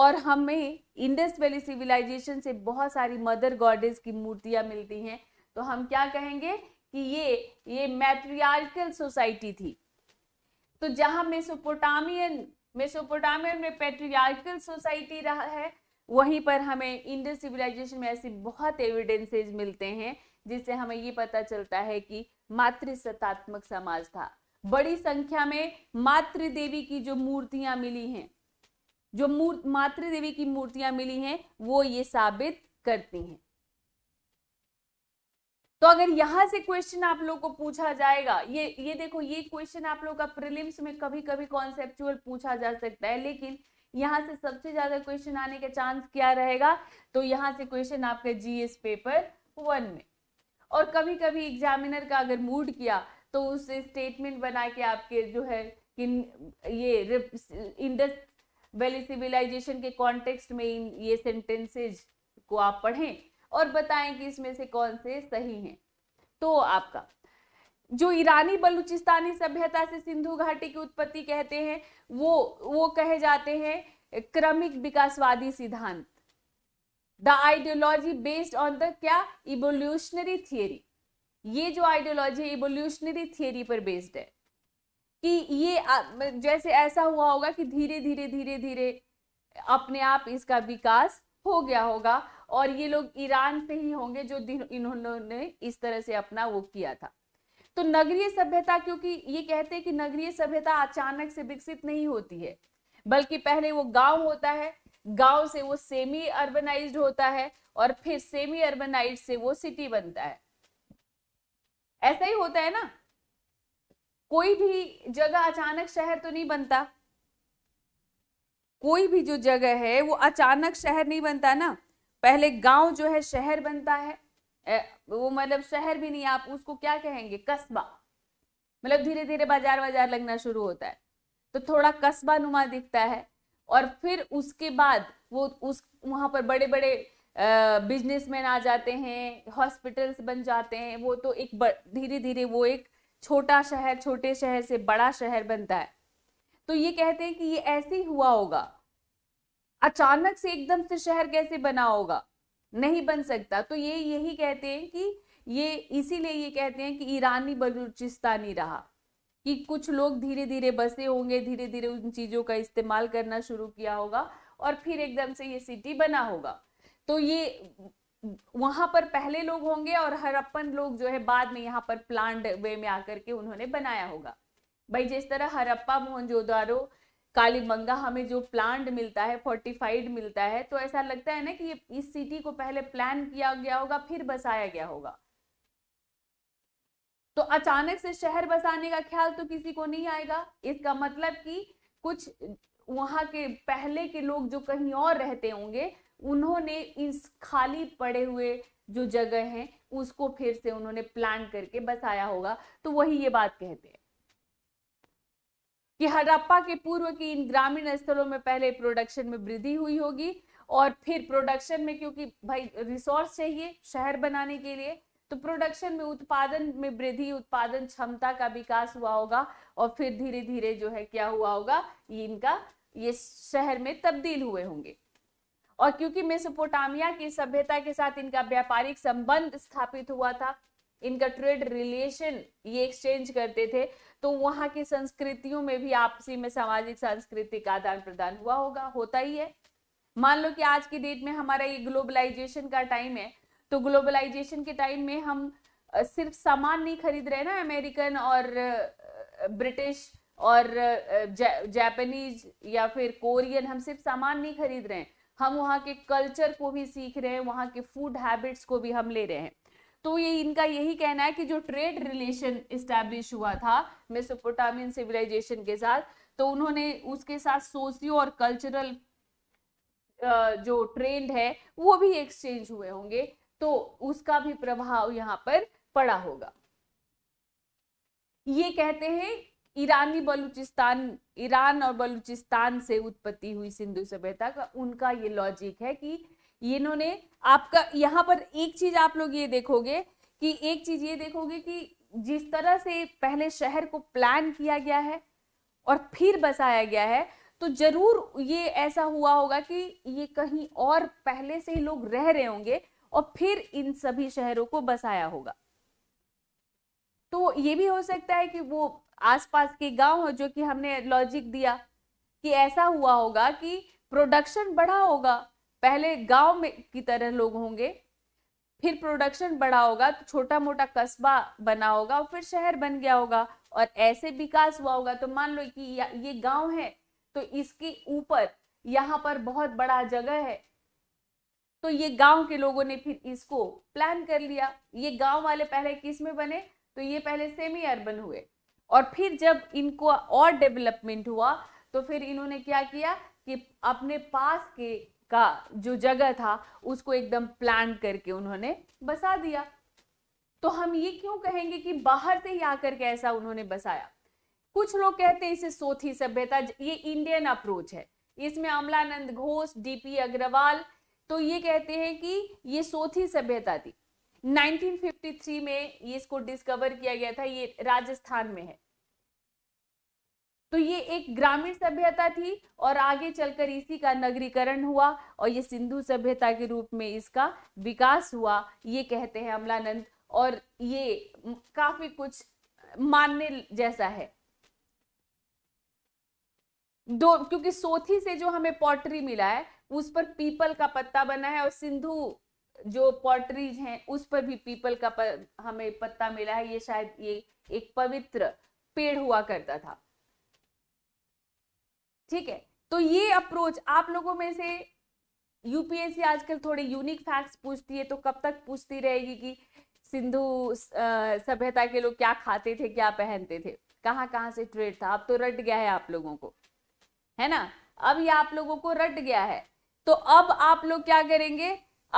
और हमें इंडस वैली सिविलाइजेशन से बहुत सारी मदर गॉडेस की मूर्तियाँ मिलती हैं तो हम क्या कहेंगे कि ये ये मैट्रियार्कल सोसाइटी थी तो जहां मेसोपोटामियन मेसोपोटामियन में पेट्रियार्कल सोसाइटी रहा है वहीं पर हमें इंडस सिविलाइजेशन में ऐसे बहुत एविडेंसेज मिलते हैं जिससे हमें ये पता चलता है कि मातृसत्तात्मक समाज था बड़ी संख्या में मातृ देवी की जो मूर्तियां मिली हैं जो मूर्त मातृ देवी की मूर्तियां मिली हैं वो ये साबित करती हैं तो अगर यहां से क्वेश्चन आप लोग को पूछा जाएगा ये ये देखो ये क्वेश्चन आप लोग का प्रिलिम्स में कभी कभी कॉन्सेप्चुअल पूछा जा सकता है लेकिन यहां से सबसे ज्यादा क्वेश्चन आने का चांस क्या रहेगा तो यहां से क्वेश्चन आपके जीएस पेपर वन में और कभी कभी एग्जामिनर का अगर मूड किया तो उससे स्टेटमेंट बना के आपके जो है कि ये इंडस वैली सिविलाइजेशन के कॉन्टेक्स्ट में इन ये सेंटेंसेज को आप पढ़ें और बताएं कि इसमें से कौन से सही हैं तो आपका जो ईरानी बलूचिस्तानी सभ्यता से सिंधु घाटी की उत्पत्ति कहते हैं वो वो कहे जाते हैं क्रमिक विकासवादी सिद्धांत the ideology based on the क्या इवोल्यूशनरी थियरी ये जो आइडियोलॉजी है इवोल्यूशनरी थियरी पर बेस्ड है कि ये जैसे ऐसा हुआ होगा कि धीरे धीरे धीरे धीरे अपने आप इसका विकास हो गया होगा और ये लोग ईरान से ही होंगे जो इन्होंने इस तरह से अपना वो किया था तो नगरीय सभ्यता क्योंकि ये कहते हैं कि नगरीय सभ्यता अचानक से विकसित नहीं होती है बल्कि पहले वो गांव होता है गांव से वो सेमी अर्बनाइज्ड होता है और फिर सेमी अर्बनाइज से वो सिटी बनता है ऐसा ही होता है ना कोई भी जगह अचानक शहर तो नहीं बनता कोई भी जो जगह है वो अचानक शहर नहीं बनता ना पहले गांव जो है शहर बनता है वो मतलब शहर भी नहीं आप उसको क्या कहेंगे कस्बा मतलब धीरे धीरे बाजार बाजार लगना शुरू होता है तो थोड़ा कस्बा नुमा दिखता है और फिर उसके बाद वो उस वहाँ पर बड़े बड़े बिजनेसमैन आ जाते हैं हॉस्पिटल्स बन जाते हैं वो तो एक धीरे धीरे वो एक छोटा शहर छोटे शहर से बड़ा शहर बनता है तो ये कहते हैं कि ये ऐसे ही हुआ होगा अचानक से एकदम से शहर कैसे बना होगा नहीं बन सकता तो ये यही कहते हैं कि ये इसीलिए ये कहते हैं कि ईरानी बलूचिस्तानी रहा कि कुछ लोग धीरे धीरे बसे होंगे धीरे धीरे उन चीज़ों का इस्तेमाल करना शुरू किया होगा और फिर एकदम से ये सिटी बना होगा तो ये वहां पर पहले लोग होंगे और हरप्पन लोग जो है बाद में यहाँ पर प्लांट वे में आकर के उन्होंने बनाया होगा भाई जिस तरह हरप्पा मोहनजोदारो कालीबंगा हमें जो प्लांट मिलता है फोर्टिफाइड मिलता है तो ऐसा लगता है ना कि इस सिटी को पहले प्लान किया गया होगा फिर बसाया गया होगा तो अचानक से शहर बसाने का ख्याल तो किसी को नहीं आएगा इसका मतलब कि कुछ वहां के पहले के लोग जो कहीं और रहते होंगे उन्होंने इस खाली पड़े हुए जो जगह है उसको फिर से उन्होंने प्लान करके बसाया होगा तो वही ये बात कहते हैं कि हड़प्पा के पूर्व की इन ग्रामीण स्थलों में पहले प्रोडक्शन में वृद्धि हुई होगी और फिर प्रोडक्शन में क्योंकि भाई रिसोर्स चाहिए शहर बनाने के लिए तो प्रोडक्शन में उत्पादन में वृद्धि उत्पादन क्षमता का विकास हुआ होगा और फिर धीरे धीरे जो है क्या हुआ होगा इनका ये शहर में तब्दील हुए होंगे और क्योंकि मेसोपोटामिया की सभ्यता के साथ इनका व्यापारिक संबंध स्थापित हुआ था इनका ट्रेड रिलेशन ये एक्सचेंज करते थे तो वहां की संस्कृतियों में भी आपसी में सामाजिक सांस्कृतिक आदान प्रदान हुआ होगा होता ही है मान लो कि आज की डेट में हमारा ये ग्लोबलाइजेशन का टाइम है तो ग्लोबलाइजेशन के टाइम में हम सिर्फ सामान नहीं खरीद रहे ना अमेरिकन और ब्रिटिश और जापानीज या फिर कोरियन हम सिर्फ सामान नहीं खरीद रहे हैं हम वहाँ के कल्चर को भी सीख रहे हैं वहाँ के फूड हैबिट्स को भी हम ले रहे हैं तो ये इनका यही कहना है कि जो ट्रेड रिलेशन इस्टेब्लिश हुआ था मेसोपोटामियन सिविलाइजेशन के साथ तो उन्होंने उसके साथ सोशियो और कल्चरल जो ट्रेंड है वो भी एक्सचेंज हुए होंगे तो उसका भी प्रभाव यहाँ पर पड़ा होगा ये कहते हैं ईरानी बलूचिस्तान ईरान और बलूचिस्तान से उत्पत्ति हुई सिंधु सभ्यता का उनका ये लॉजिक है कि इन्होंने आपका यहाँ पर एक चीज आप लोग ये देखोगे कि एक चीज ये देखोगे कि जिस तरह से पहले शहर को प्लान किया गया है और फिर बसाया गया है तो जरूर ये ऐसा हुआ होगा कि ये कहीं और पहले से ही लोग रह रहे होंगे और फिर इन सभी शहरों को बसाया होगा तो ये भी हो सकता है कि वो आसपास के गांव हो जो कि हमने लॉजिक दिया कि ऐसा हुआ होगा कि प्रोडक्शन बढ़ा होगा पहले गांव में की तरह लोग होंगे फिर प्रोडक्शन बढ़ा होगा तो छोटा मोटा कस्बा बना होगा और फिर शहर बन गया होगा और ऐसे विकास हुआ होगा तो मान लो कि ये गांव है तो इसके ऊपर यहाँ पर बहुत बड़ा जगह है तो ये गांव के लोगों ने फिर इसको प्लान कर लिया ये गांव वाले पहले किस में बने तो ये पहले सेमी अर्बन हुए और फिर जब इनको और डेवलपमेंट हुआ तो फिर इन्होंने क्या किया कि अपने पास के का जो जगह था उसको एकदम प्लान करके उन्होंने बसा दिया तो हम ये क्यों कहेंगे कि बाहर से ही आकर के ऐसा उन्होंने बसाया कुछ लोग कहते हैं इसे सोथी सभ्यता ये इंडियन अप्रोच है इसमें अमलानंद घोष डीपी अग्रवाल तो ये कहते हैं कि ये सोथी सभ्यता थी 1953 में ये इसको डिस्कवर किया गया था ये राजस्थान में है तो ये एक ग्रामीण सभ्यता थी और आगे चलकर इसी का नगरीकरण हुआ और ये सिंधु सभ्यता के रूप में इसका विकास हुआ ये कहते हैं अमलानंद और ये काफी कुछ मानने जैसा है दो क्योंकि सोथी से जो हमें पॉटरी मिला है उस पर पीपल का पत्ता बना है और सिंधु जो पॉटरीज हैं उस पर भी पीपल का पर, हमें पत्ता मिला है ये शायद ये एक पवित्र पेड़ हुआ करता था ठीक है तो ये अप्रोच आप लोगों में से यूपीएससी आजकल थोड़े यूनिक फैक्ट्स पूछती है तो कब तक पूछती रहेगी कि सिंधु सभ्यता के लोग क्या खाते थे क्या पहनते थे कहाँ कहाँ से ट्रेड था अब तो रट गया है आप लोगों को है ना अब ये आप लोगों को रट गया है तो अब आप लोग क्या करेंगे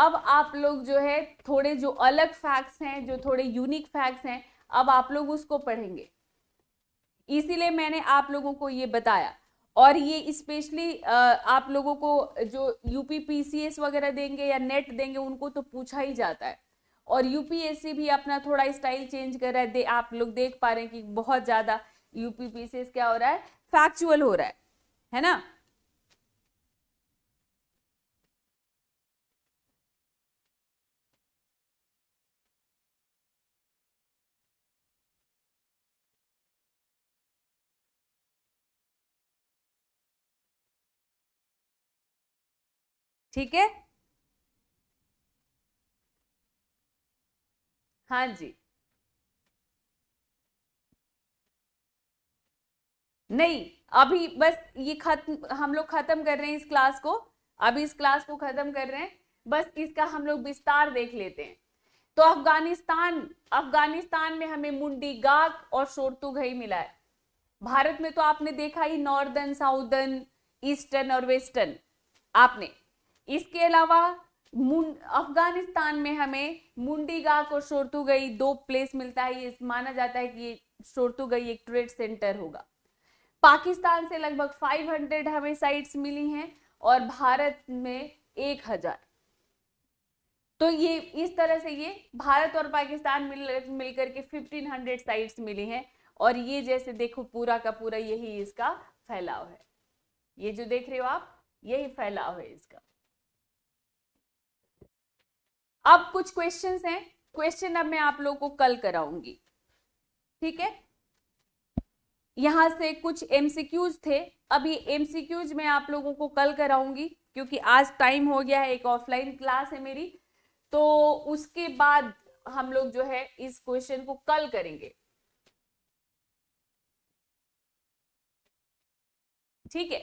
अब आप लोग जो है थोड़े जो अलग फैक्ट्स हैं जो थोड़े यूनिक फैक्ट्स हैं अब आप लोग उसको पढ़ेंगे इसीलिए मैंने आप लोगों को ये बताया और ये स्पेशली आप लोगों को जो यूपी वगैरह देंगे या नेट देंगे उनको तो पूछा ही जाता है और यूपीएससी भी अपना थोड़ा स्टाइल चेंज कर रहा है दे आप लोग देख पा रहे हैं कि बहुत ज़्यादा यूपी क्या हो रहा है फैक्चुअल हो रहा है है ना ठीक है हाँ जी नहीं अभी बस ये खत्म हम लोग खत्म कर रहे हैं इस क्लास को अभी इस क्लास को खत्म कर रहे हैं बस इसका हम लोग विस्तार देख लेते हैं तो अफगानिस्तान अफगानिस्तान में हमें मुंडी गाक और घई मिला है भारत में तो आपने देखा ही नॉर्दर्न साउदर्न ईस्टर्न और वेस्टर्न आपने इसके अलावा अफगानिस्तान में हमें मुंडीगाक और शोरतुगई दो प्लेस मिलता है ये माना जाता है कि ये शोरतुगई एक ट्रेड सेंटर होगा पाकिस्तान से लगभग 500 हमें साइट्स मिली हैं और भारत में 1000 तो ये इस तरह से ये भारत और पाकिस्तान मिल मिलकर के 1500 साइट्स मिली हैं और ये जैसे देखो पूरा का पूरा यही इसका फैलाव है ये जो देख रहे हो आप यही फैलाव है इसका अब कुछ क्वेश्चंस हैं क्वेश्चन अब मैं आप लोगों को कल कराऊंगी ठीक है यहां से कुछ एमसीक्यूज थे अब ये एमसीक्यूज मैं आप लोगों को कल कराऊंगी क्योंकि आज टाइम हो गया है एक ऑफलाइन क्लास है मेरी तो उसके बाद हम लोग जो है इस क्वेश्चन को कल करेंगे ठीक है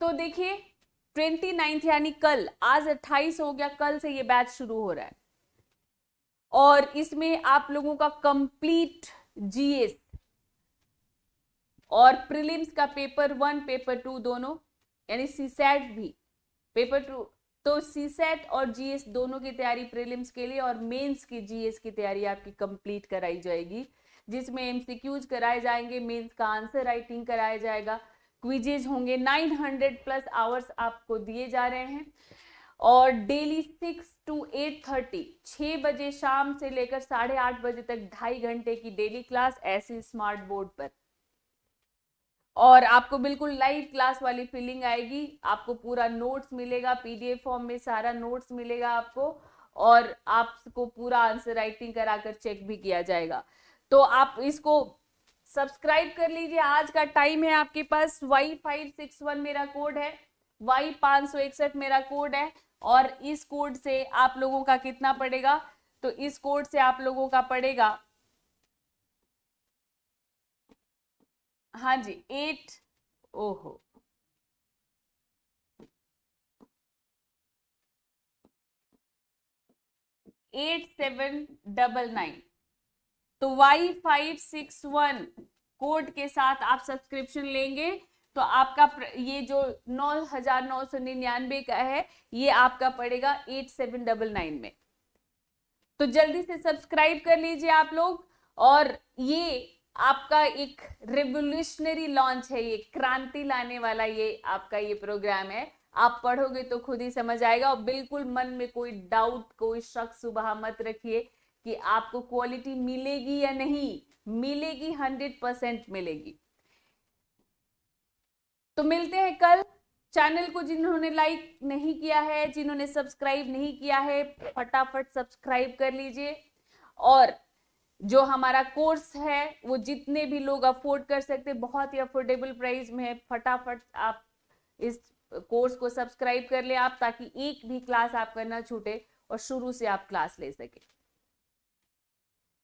तो देखिए ट्वेंटी नाइन्थ यानी कल आज अट्ठाईस हो गया कल से ये बैच शुरू हो रहा है और इसमें आप लोगों का कंप्लीट जीएस और प्रीलिम्स का पेपर वन पेपर टू दोनों यानी सीसेट भी पेपर टू तो सीसेट और जीएस दोनों की तैयारी प्रीलिम्स के लिए और मेंस की जीएस की तैयारी आपकी कंप्लीट कराई जाएगी जिसमें एमसीक्यूज कराए जाएंगे मेंस का आंसर राइटिंग कराया जाएगा क्विजेज होंगे 900 प्लस आवर्स आपको दिए जा रहे हैं और daily six to eight thirty छः बजे शाम से लेकर साढ़े आठ बजे तक ढाई घंटे की डेली क्लास ऐसे स्मार्ट बोर्ड पर और आपको बिल्कुल लाइव क्लास वाली फीलिंग आएगी आपको पूरा नोट्स मिलेगा पीडीएफ फॉर्म में सारा नोट्स मिलेगा आपको और आपको पूरा आंसर राइटिंग कराकर चेक भी किया जाएगा तो आप इसको सब्सक्राइब कर लीजिए आज का टाइम है आपके पास वाई फाइव सिक्स वन मेरा कोड है वाई पाँच सौ इकसठ मेरा कोड है और इस कोड से आप लोगों का कितना पड़ेगा तो इस कोड से आप लोगों का पड़ेगा हाँ जी एट ओहो एट सेवन डबल नाइन तो Y five six one code के साथ आप सब्सक्रिप्शन लेंगे तो आपका ये जो नौ हजार नौ सौ निन्यानवे का है ये आपका पड़ेगा एट सेवन डबल नाइन में तो जल्दी से सब्सक्राइब कर लीजिए आप लोग और ये आपका एक रेवोल्यूशनरी लॉन्च है ये क्रांति लाने वाला ये आपका ये प्रोग्राम है आप पढ़ोगे तो खुद ही समझ आएगा और बिल्कुल मन में कोई डाउट कोई शक सुबह मत रखिए कि आपको क्वालिटी मिलेगी या नहीं मिलेगी हंड्रेड परसेंट मिलेगी तो मिलते हैं कल चैनल को जिन्होंने लाइक नहीं किया है जिन्होंने सब्सक्राइब नहीं किया है फटाफट सब्सक्राइब कर लीजिए और जो हमारा कोर्स है वो जितने भी लोग अफोर्ड कर सकते बहुत ही अफोर्डेबल प्राइस में है फटाफट आप इस कोर्स को सब्सक्राइब कर ले आप ताकि एक भी क्लास आपका ना छूटे और शुरू से आप क्लास ले सके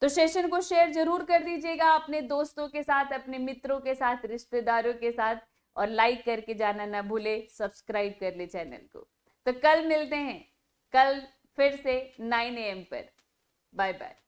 तो सेशन को शेयर जरूर कर दीजिएगा अपने दोस्तों के साथ अपने मित्रों के साथ रिश्तेदारों के साथ और लाइक करके जाना ना भूले सब्सक्राइब कर ले चैनल को तो कल मिलते हैं कल फिर से 9 एम पर बाय बाय